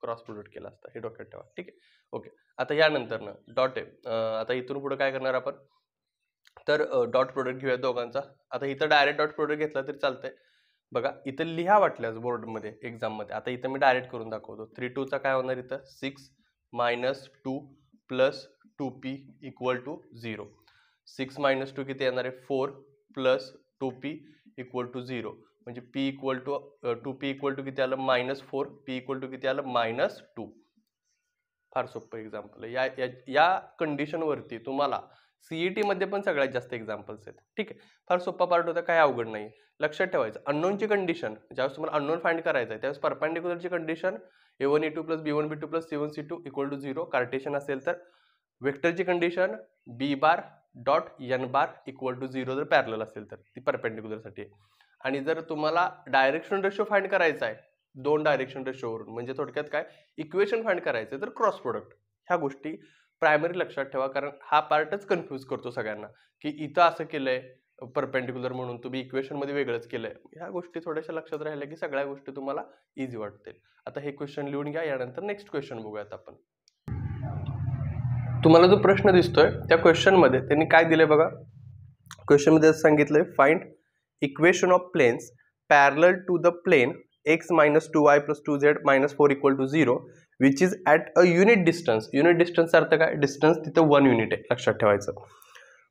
क्रॉस प्रोडक्ट केलं असतं हे डोक्यात ठेवा ठीक आहे ओके आता यानंतर ना डॉट आहे आता इथून पुढे काय करणार आपण तर डॉट प्रोडक्ट घेऊया दोघांचा आता इथं डायरेक्ट डॉट प्रोडक्ट घेतला तरी चालतंय बघा इथं लिहा वाटल्यास बोर्डमध्ये एक्झाममध्ये आता इथं मी डायरेक्ट करून दाखवतो थ्री टूचा काय होणार इथं six minus two plus two p equal to zero six minus two किती येणार आहे four plus two p equal to zero म्हणजे p equal to two p equal to किती आलं minus four p equal to किती आलं मायनस टू फार सोपं एक्झाम्पल या या, या कंडिशनवरती तुम्हाला सीईटीमध्ये e टीमध्ये पण सगळ्यात जास्त एक्झाम्पल्स आहेत ठीक आहे फार सोपा पार्ट होता काही अवघड नाही लक्षात ठेवायचं अननोनची कंडिशन ज्यावेळेस तुम्हाला अननोन फाइंड करायचं आहे त्यावेळेस परपेंडिक्युलरची condition a one e two plus B one B two plus C one C two equal to zero cartesian असेल तर वेक्टरची condition b bar dot n bar equal to zero जर पॅरल असेल तर ती परपेंडिक्युलरसाठी आणि जर तुम्हाला डायरेक्शन रेशो फाइंड करायचा आहे दोन डायरेक्शन रेशोवरून म्हणजे थोडक्यात काय इक्वेशन फाइंड करायचं तर क्रॉस प्रोडक्ट ह्या गोष्टी प्रायमरी लक्षात ठेवा कारण हा पार्टच कन्फ्यूज करतो सगळ्यांना की इथं असं केलंय परपेंडिक्युलर म्हणून तुम्ही इक्वेशन मध्ये वेगळंच केलंय ह्या गोष्टी थोड्याशा लक्षात राहिल्या की सगळ्या गोष्टी तुम्हाला इझी वाटतील आता हे क्वेश्चन लिहून घ्या यानंतर नेक्स्ट क्वेश्चन बघूयात आपण तुम्हाला जो प्रश्न दिसतोय त्या क्वेश्चन मध्ये त्यांनी काय दिले बघा क्वेश्चन मध्ये सांगितलंय find equation of planes parallel to the plane x minus two y plus two z minus four equal to zero which is at a unit distance unit डिस्टन्सचा अर्थ काय डिस्टन्स तिथं वन युनिट आहे लक्षात ठेवायचं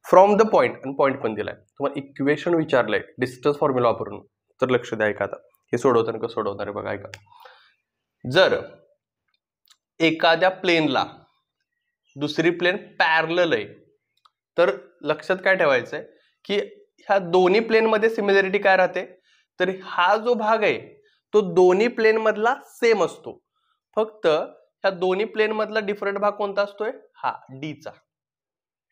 फ्रॉम द पॉईंट आणि पॉईंट पण दिला आहे तुम्हाला इक्वेशन विचारलं आहे डिस्टन्स फॉर्म्युला वापरून तर लक्ष द्या ऐका आता हे सोडवताना का सोडवणार आहे बघा ऐका जर एखाद्या प्लेनला दुसरी प्लेन पॅरल आहे तर लक्षात काय ठेवायचं आहे की ह्या दोन्ही प्लेनमध्ये सिमिलॅरिटी काय राहते तर हा जो भाग आहे तो दोन्ही प्लेनमधला सेम असतो फक्त ह्या दोन्ही प्लेन मधला डिफरंट भाग कोणता असतोय हा डीचा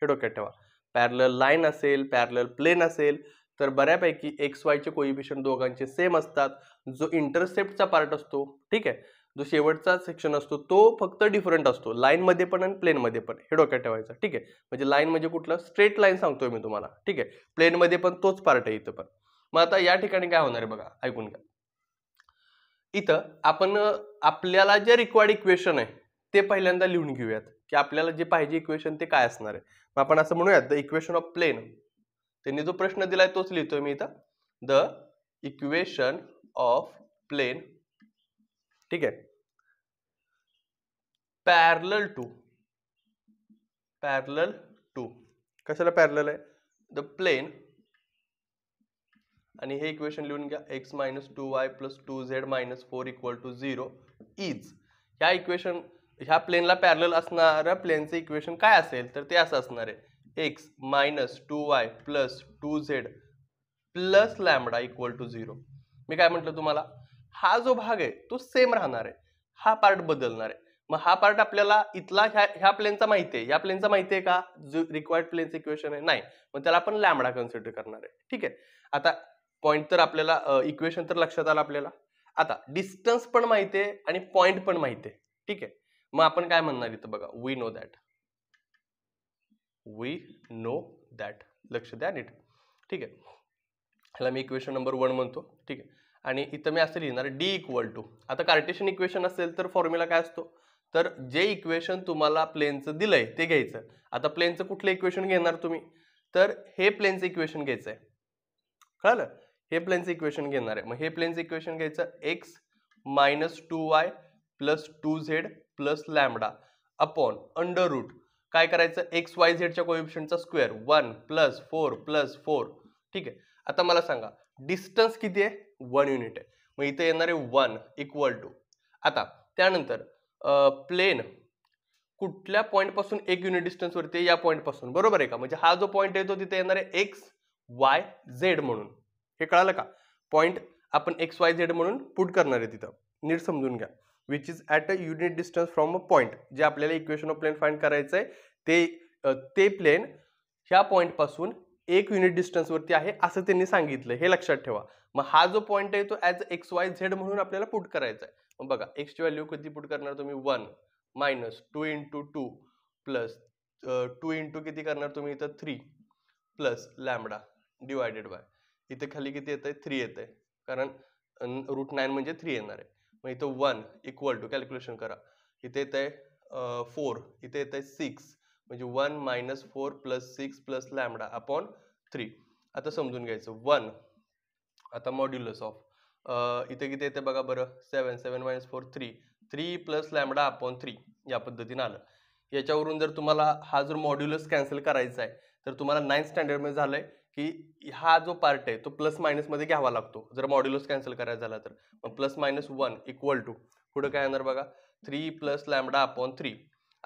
हे डोक्यात ठेवा पॅरल लाईन असेल पॅरल प्लेन असेल तर बऱ्यापैकी एक्स वायचे कोइबिशन दोघांचे सेम असतात जो इंटरसेप्टचा पार्ट असतो ठीक आहे जो शेवटचा सेक्शन असतो तो फक्त डिफरंट असतो लाईनमध्ये पण आणि प्लेनमध्ये पण हे डोक्यात ठेवायचा ठीक आहे म्हणजे लाईन म्हणजे कुठलं स्ट्रेट लाईन सांगतोय मी तुम्हाला ठीक आहे प्लेनमध्ये पण तोच पार्ट आहे इथं पण मग आता या ठिकाणी काय होणार आहे बघा ऐकून घ्या इथं आपण आपल्याला जे रिक्वायर्ड इक्वेशन आहे ते पहिल्यांदा लिहून घेऊयात की आपल्याला जे पाहिजे इक्वेशन ते काय असणार आहे मग आपण असं म्हणूयात द इक्वेशन ऑफ प्लेन त्यांनी जो प्रश्न दिलाय तोच लिहितोय मी इथं द इक्वेशन ऑफ प्लेन ठीक आहे पॅरल टू पॅरल टू कशाला पॅरल आहे द प्लेन आणि हे इक्वेशन लिहून घ्या x minus two y plus two z minus four equal to zero is ह्या इक्वेशन ह्या प्लेनला पॅरल असणाऱ्या प्लेनचं इक्वेशन काय असेल तर ते असं असणार आहे x minus two y plus two z plus lambda equal to zero मी काय म्हटलं तुम्हाला हा जो भाग आहे तो सेम राहणार आहे हा पार्ट बदलणार आहे मग हा पार्ट आपल्याला इथला ह्या ह्या प्लेनचा माहिती आहे या प्लेनचा माहिती आहे का जो रिक्वायर्ड प्लेनचं इक्वेशन आहे नाही मग त्याला आपण लॅमडा कन्सिडर करणार आहे ठीक आहे आता पॉईंट तर आपल्याला इक्वेशन तर लक्षात आलं आपल्याला आता डिस्टन्स पण माहिती आहे आणि पॉईंट पण माहिती आहे ठीक आहे मग आपण काय म्हणणार इथं बघा we know that we know that लक्ष द्या नीट ठीक आहे ह्याला मी इक्वेशन नंबर वन म्हणतो ठीक आहे आणि इथं मी असं लिहिणार डी इक्वल टू आता कार्टेशन इक्वेशन असेल तर फॉर्म्युला काय असतो तर जे इक्वेशन तुम्हाला प्लेनचं दिलंय ते घ्यायचं आता प्लेनचं कुठलं इक्वेशन घेणार तुम्ही तर हे प्लेनचं इक्वेशन घ्यायचं आहे कळलं हे प्लेन्स इक्वेशन घेणार आहे मग हे प्लेन्स इक्वेशन घ्यायचं x minus two y plus two z plus lambda upon under root काय करायचं एक्स वाय झेडच्या कोएप्शनचा square one plus four plus four ठीक आहे आता मला सांगा डिस्टन्स किती आहे वन युनिट आहे मग इथे येणार आहे वन इक्वल टू आता त्यानंतर प्लेन कुठल्या पॉईंटपासून एक युनिट डिस्टन्सवरती या पॉईंटपासून बरोबर आहे का म्हणजे हा जो पॉईंट येतो तिथे येणार आहे एक्स वाय झेड म्हणून हे कळालं का पॉईंट आपण एक्स वाय झेड म्हणून पुट करणार आहे तिथं नीट समजून घ्या which is at a unit distance from a point जे आपल्याला इक्वेशन ऑफ प्लेन फाईंड करायचं आहे ते ते प्लेन ह्या पॉईंटपासून एक युनिट डिस्टन्सवरती आहे असं त्यांनी सांगितलं हे लक्षात ठेवा मग हा जो पॉईंट आहे तो ॲज एक्स वाय झेड म्हणून आपल्याला पुट करायचा आहे मग बघा एक्सची व्हॅल्यू कधी पुट करणार तुम्ही one minus two into two plus two into किती करणार तुम्ही इथं three plus lambda divided by इथे खाली किती येत आहे थ्री येत आहे कारण रूट नाईन म्हणजे थ्री येणार आहे मग इथं वन इक्वल टू कॅल्क्युलेशन करा इथे येत आहे फोर इथे येत आहे सिक्स म्हणजे one minus four plus six plus lambda upon three आता समजून घ्यायचं वन आता मॉड्युलस ऑफ इथे किती येते बघा बरं seven seven minus four three three plus lambda upon three या पद्धतीनं आलं याच्यावरून जर तुम्हाला हा जर मॉड्युलस कॅन्सल करायचा आहे तर तुम्हाला नाईन्थ स्टँडर्डमध्ये झालं आहे की हा जो पार्ट आहे तो प्लस मायनसमध्ये घ्यावा लागतो जर मॉड्युलस कॅन्सल करायचा झाला तर मग plus minus one equal to पुढं काय येणार बघा three plus lambda upon three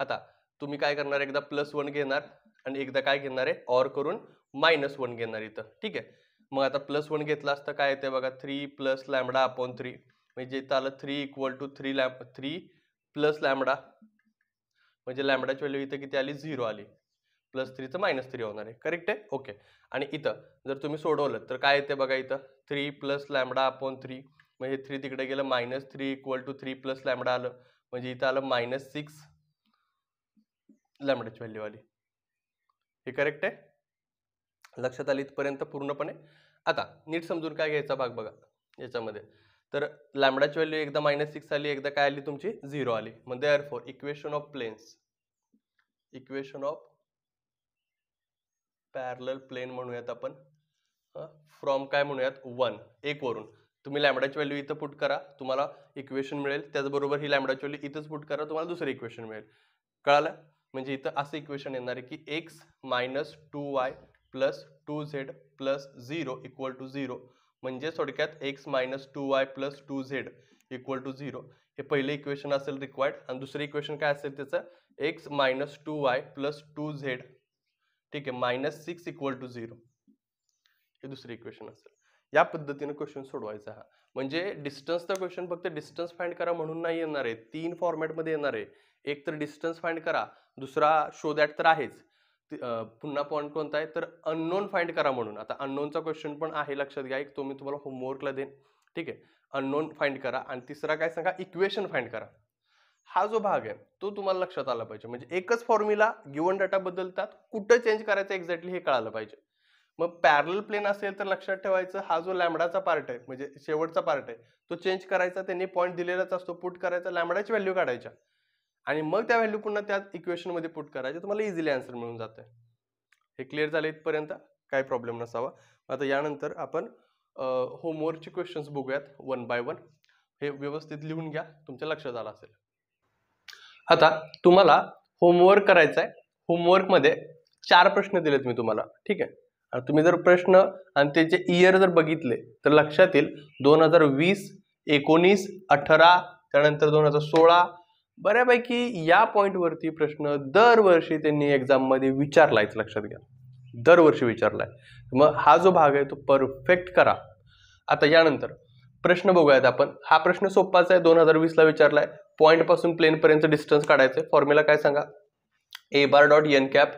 आता तुम्ही काय करणार एकदा प्लस वन घेणार आणि एकदा काय घेणार आहे ऑर करून मायनस वन घेणार इथं ठीक आहे मग आता प्लस वन घेतला असता काय येते बघा three plus lambda upon three म्हणजे इथं आलं थ्री इक्वल टू थ्री लॅम थ्री प्लस लॅमडा म्हणजे लॅमडाची व्हॅल्यू इथं किती आली झिरो आली प्लस थ्रीचं मायनस थ्री होणार आहे करेक्ट आहे ओके आणि इथं जर तुम्ही सोडवलं तर काय येते बघा इथं three plus lambda upon three म्हणजे थ्री तिकडे गेलं minus three equal to three plus lambda आलं म्हणजे इथं आलं मायनस सिक्स लॅमडाची व्हॅल्यू आली हे करेक्ट आहे लक्षात आली इथपर्यंत पूर्णपणे आता नीट समजून काय घ्यायचा भाग बघा याच्यामध्ये तर लॅमडाची व्हॅल्यू एकदा मायनस सिक्स आली एकदा काय आली तुमची झिरो आली म्हणजे are four equation of planes equation of parallel plane म्हणूयात आपण फ्रॉम काय म्हणूयात वन एकवरून तुम्ही लॅमडाची व्हॅल्यू इथं पुट करा तुम्हाला इक्वेशन मिळेल त्याचबरोबर ही लॅमडाची व्हॅल्यू इथंच पुट करा तुम्हाला दुसरं इक्वेशन मिळेल कळालं म्हणजे इथं असं इक्वेशन येणार आहे की x minus two y plus two z plus zero equal to zero म्हणजे थोडक्यात x minus two y plus two z equal to zero हे पहिले इक्वेशन असेल रिक्वायर्ड आणि दुसरं इक्वेशन काय असेल त्याचं x minus two y plus two z ठीक आहे minus six equal to zero हे दुसरं इक्वेशन असेल या पद्धतीनं क्वेश्चन सोडवायचा हा म्हणजे डिस्टन्सचा क्वेश्चन फक्त डिस्टन्स फाइंड करा म्हणून नाही येणार आहे तीन फॉर्मॅटमध्ये येणार आहे एक तर डिस्टन्स फाइंड करा दुसरा शो दॅट तर आहेच पुन्हा पॉईंट कोणता आहे तर अननोन फाइंड करा म्हणून आता अननोनचा क्वेश्चन पण आहे लक्षात घ्या एक तो मी तुम्हाला होमवर्कला देईन ठीक आहे अननोन फाइंड करा आणि तिसरा काय सांगा इक्वेशन फाइंड करा हा जो भाग आहे तो तुम्हाला लक्षात आला पाहिजे म्हणजे एकच फॉर्म्युला गिवन डाटा बदलतात कुठं चेंज करायचं एक्झॅक्टली हे कळालं पाहिजे मग पॅरल प्लेन असेल तर लक्षात ठेवायचं हा जो लॅमडाचा पार्ट आहे म्हणजे शेवटचा पार्ट आहे तो चेंज करायचा त्यांनी पॉईंट दिलेलाच असतो पुट करायचा लॅमडाची व्हॅल्यू काढायच्या आणि मग त्या व्हॅल्यू पुन्हा त्या इक्वेशनमध्ये पुट करायचे तुम्हाला इझिली आन्सर मिळून जातं हे क्लिअर झालं इथपर्यंत काय प्रॉब्लेम नसावा आता यानंतर आपण होमवर्कचे क्वेश्चन्स बघूयात वन बाय वन हे व्यवस्थित लिहून घ्या तुमच्या लक्षात आलं असेल आता तुम्हाला होमवर्क करायचा आहे होमवर्कमध्ये चार प्रश्न दिलेत मी तुम्हाला ठीक आहे तुम्ही जर प्रश्न आणि त्याचे इयर जर बघितले तर लक्षात येईल दोन हजार वीस एकोणीस अठरा त्यानंतर दोन हजार सोळा बऱ्यापैकी या पॉईंटवरती प्रश्न दरवर्षी त्यांनी एक्झाममध्ये विचारला आहे लक्षात घ्या दरवर्षी विचारला आहे मग हा जो भाग आहे तो परफेक्ट करा आता यानंतर प्रश्न बघूयात आपण हा प्रश्न सोपाचा आहे दोन हजार वीसला विचारला पॉईंटपासून प्लेनपर्यंत डिस्टन्स काढायचं फॉर्म्युला काय सांगा a bar dot N cap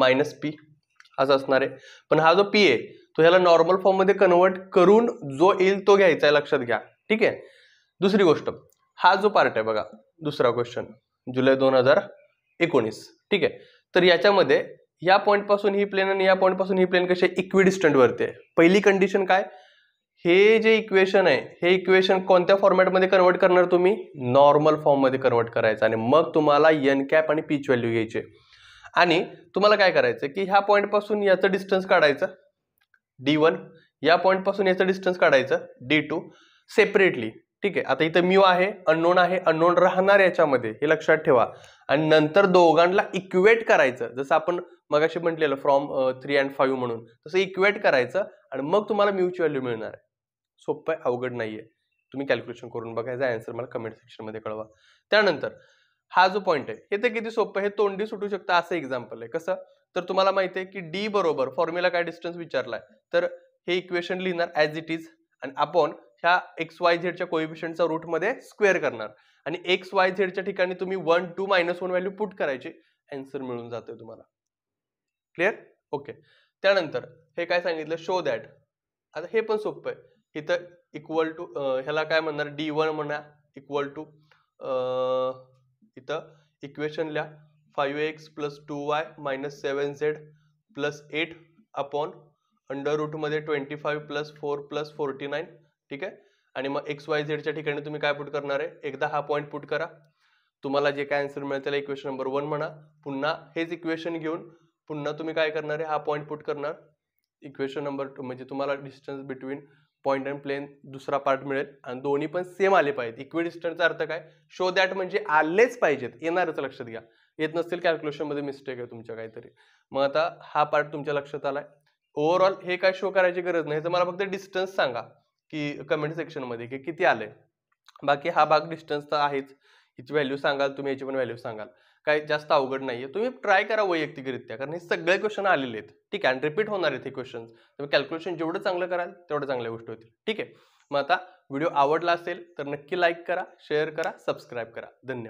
minus p असं असणार आहे पण हा जो पी आहे तो ह्याला नॉर्मल फॉर्ममध्ये कन्वर्ट करून जो येईल तो घ्यायचा आहे लक्षात घ्या ठीक आहे दुसरी गोष्ट हा जो पार्ट आहे बघा दुसरा क्वेश्चन जुलै दोन हजार एकोणीस ठीक आहे तर याच्यामध्ये या पॉईंटपासून ही प्लेन आणि या पॉईंटपासून ही प्लेन कशी डिस्टंटवरती आहे पहिली कंडिशन काय हे जे इक्वेशन आहे हे इक्वेशन कोणत्या फॉर्मॅटमध्ये कन्वर्ट करणार तुम्ही नॉर्मल फॉर्ममध्ये कन्वर्ट करायचं आणि मग तुम्हाला एन कॅप आणि पीच व्हॅल्यू घ्यायचे आणि तुम्हाला काय करायचं की ह्या पॉईंटपासून याचं डिस्टन्स काढायचं डी वन या पॉईंटपासून याचं डिस्टन्स काढायचं डी टू सेपरेटली ठीक आहे आता इथं म्यू आहे अननोन आहे अननोन राहणार याच्यामध्ये हे लक्षात ठेवा आणि नंतर दोघांना इक्वेट करायचं जसं आपण मगाशी म्हटलेलं फ्रॉम थ्री अँड फाईव्ह म्हणून तसं इक्वेट करायचं आणि मग तुम्हाला म्यूची व्हॅल्यू मिळणार आहे सोपं आहे अवघड नाही आहे तुम्ही कॅल्क्युलेशन करून बघा आन्सर मला कमेंट सेक्शनमध्ये कळवा त्यानंतर हा जो पॉईंट आहे हे ते किती सोपं हे तोंडी सुटू शकतं असं एक्झाम्पल आहे कसं तर तुम्हाला माहिती आहे की डी बरोबर फॉर्म्युला काय डिस्टन्स विचारलाय तर हे इक्वेशन लिहिणार ॲज इट इज आणि आपण ह्या एक्स वाय झेडच्या कोइफिशियंटचा रूटमध्ये स्क्वेअर करणार आणि एक्स वाय झेडच्या ठिकाणी तुम्ही one two minus one value put करायची आन्सर मिळून जाते तुम्हाला क्लिअर ओके त्यानंतर हे काय सांगितलं शो दॅट आता हे पण सोपं आहे इथं इक्वल टू ह्याला काय म्हणणार डी वन म्हणा इक्वल टू इथं इक्वेशन लिहा five x plus two y minus seven z plus eight upon under रूटमध्ये twenty five plus four plus forty nine ठीक आहे आणि मग एक्स वाय झेडच्या ठिकाणी तुम्ही काय पुट करणार आहे एकदा हा पॉईंट पुट करा तुम्हाला जे काय आन्सर मिळेल त्याला इक्वेशन नंबर वन म्हणा पुन्हा हेच इक्वेशन घेऊन पुन्हा तुम्ही काय करणार आहे हा पॉईंट पुट करणार इक्वेशन नंबर टू म्हणजे तुम्हाला distance between point and plane दुसरा पार्ट मिळेल आणि दोन्ही पण सेम आले पाहिजेत इक्वि डिस्टन्सचा अर्थ काय शो दॅट म्हणजे आलेच पाहिजेत येणारच लक्षात घ्या येत नसतील कॅल्क्युलेशनमध्ये मिस्टेक आहे तुमच्या काहीतरी मग आता हा पार्ट तुमच्या लक्षात आलाय ओव्हरऑल हे काय शो करायची गरज नाही तर मला फक्त डिस्टन्स सांगा की कमेंट सेक्शनमध्ये की किती आले बाकी हा भाग डिस्टन्स तर आहेच हिची व्हॅल्यू सांगाल तुम्ही याची पण व्हॅल्यू सांगाल काही जास्त अवघड नाही आहे तुम्ही ट्राय करा वैयक्तिकरित्या कारण हे सगळे क्वेश्चन आलेले आहेत ठीक आहे आणि रिपीट होणार आहेत हे क्वेश्चन तुम्ही कॅल्क्युलेशन जेवढं चांगलं कराल तेवढं चांगल्या गोष्टी होतील ठीक आहे मग आता व्हिडिओ आवडला असेल तर नक्की लाईक करा शेअर करा सबस्क्राईब करा धन्यवाद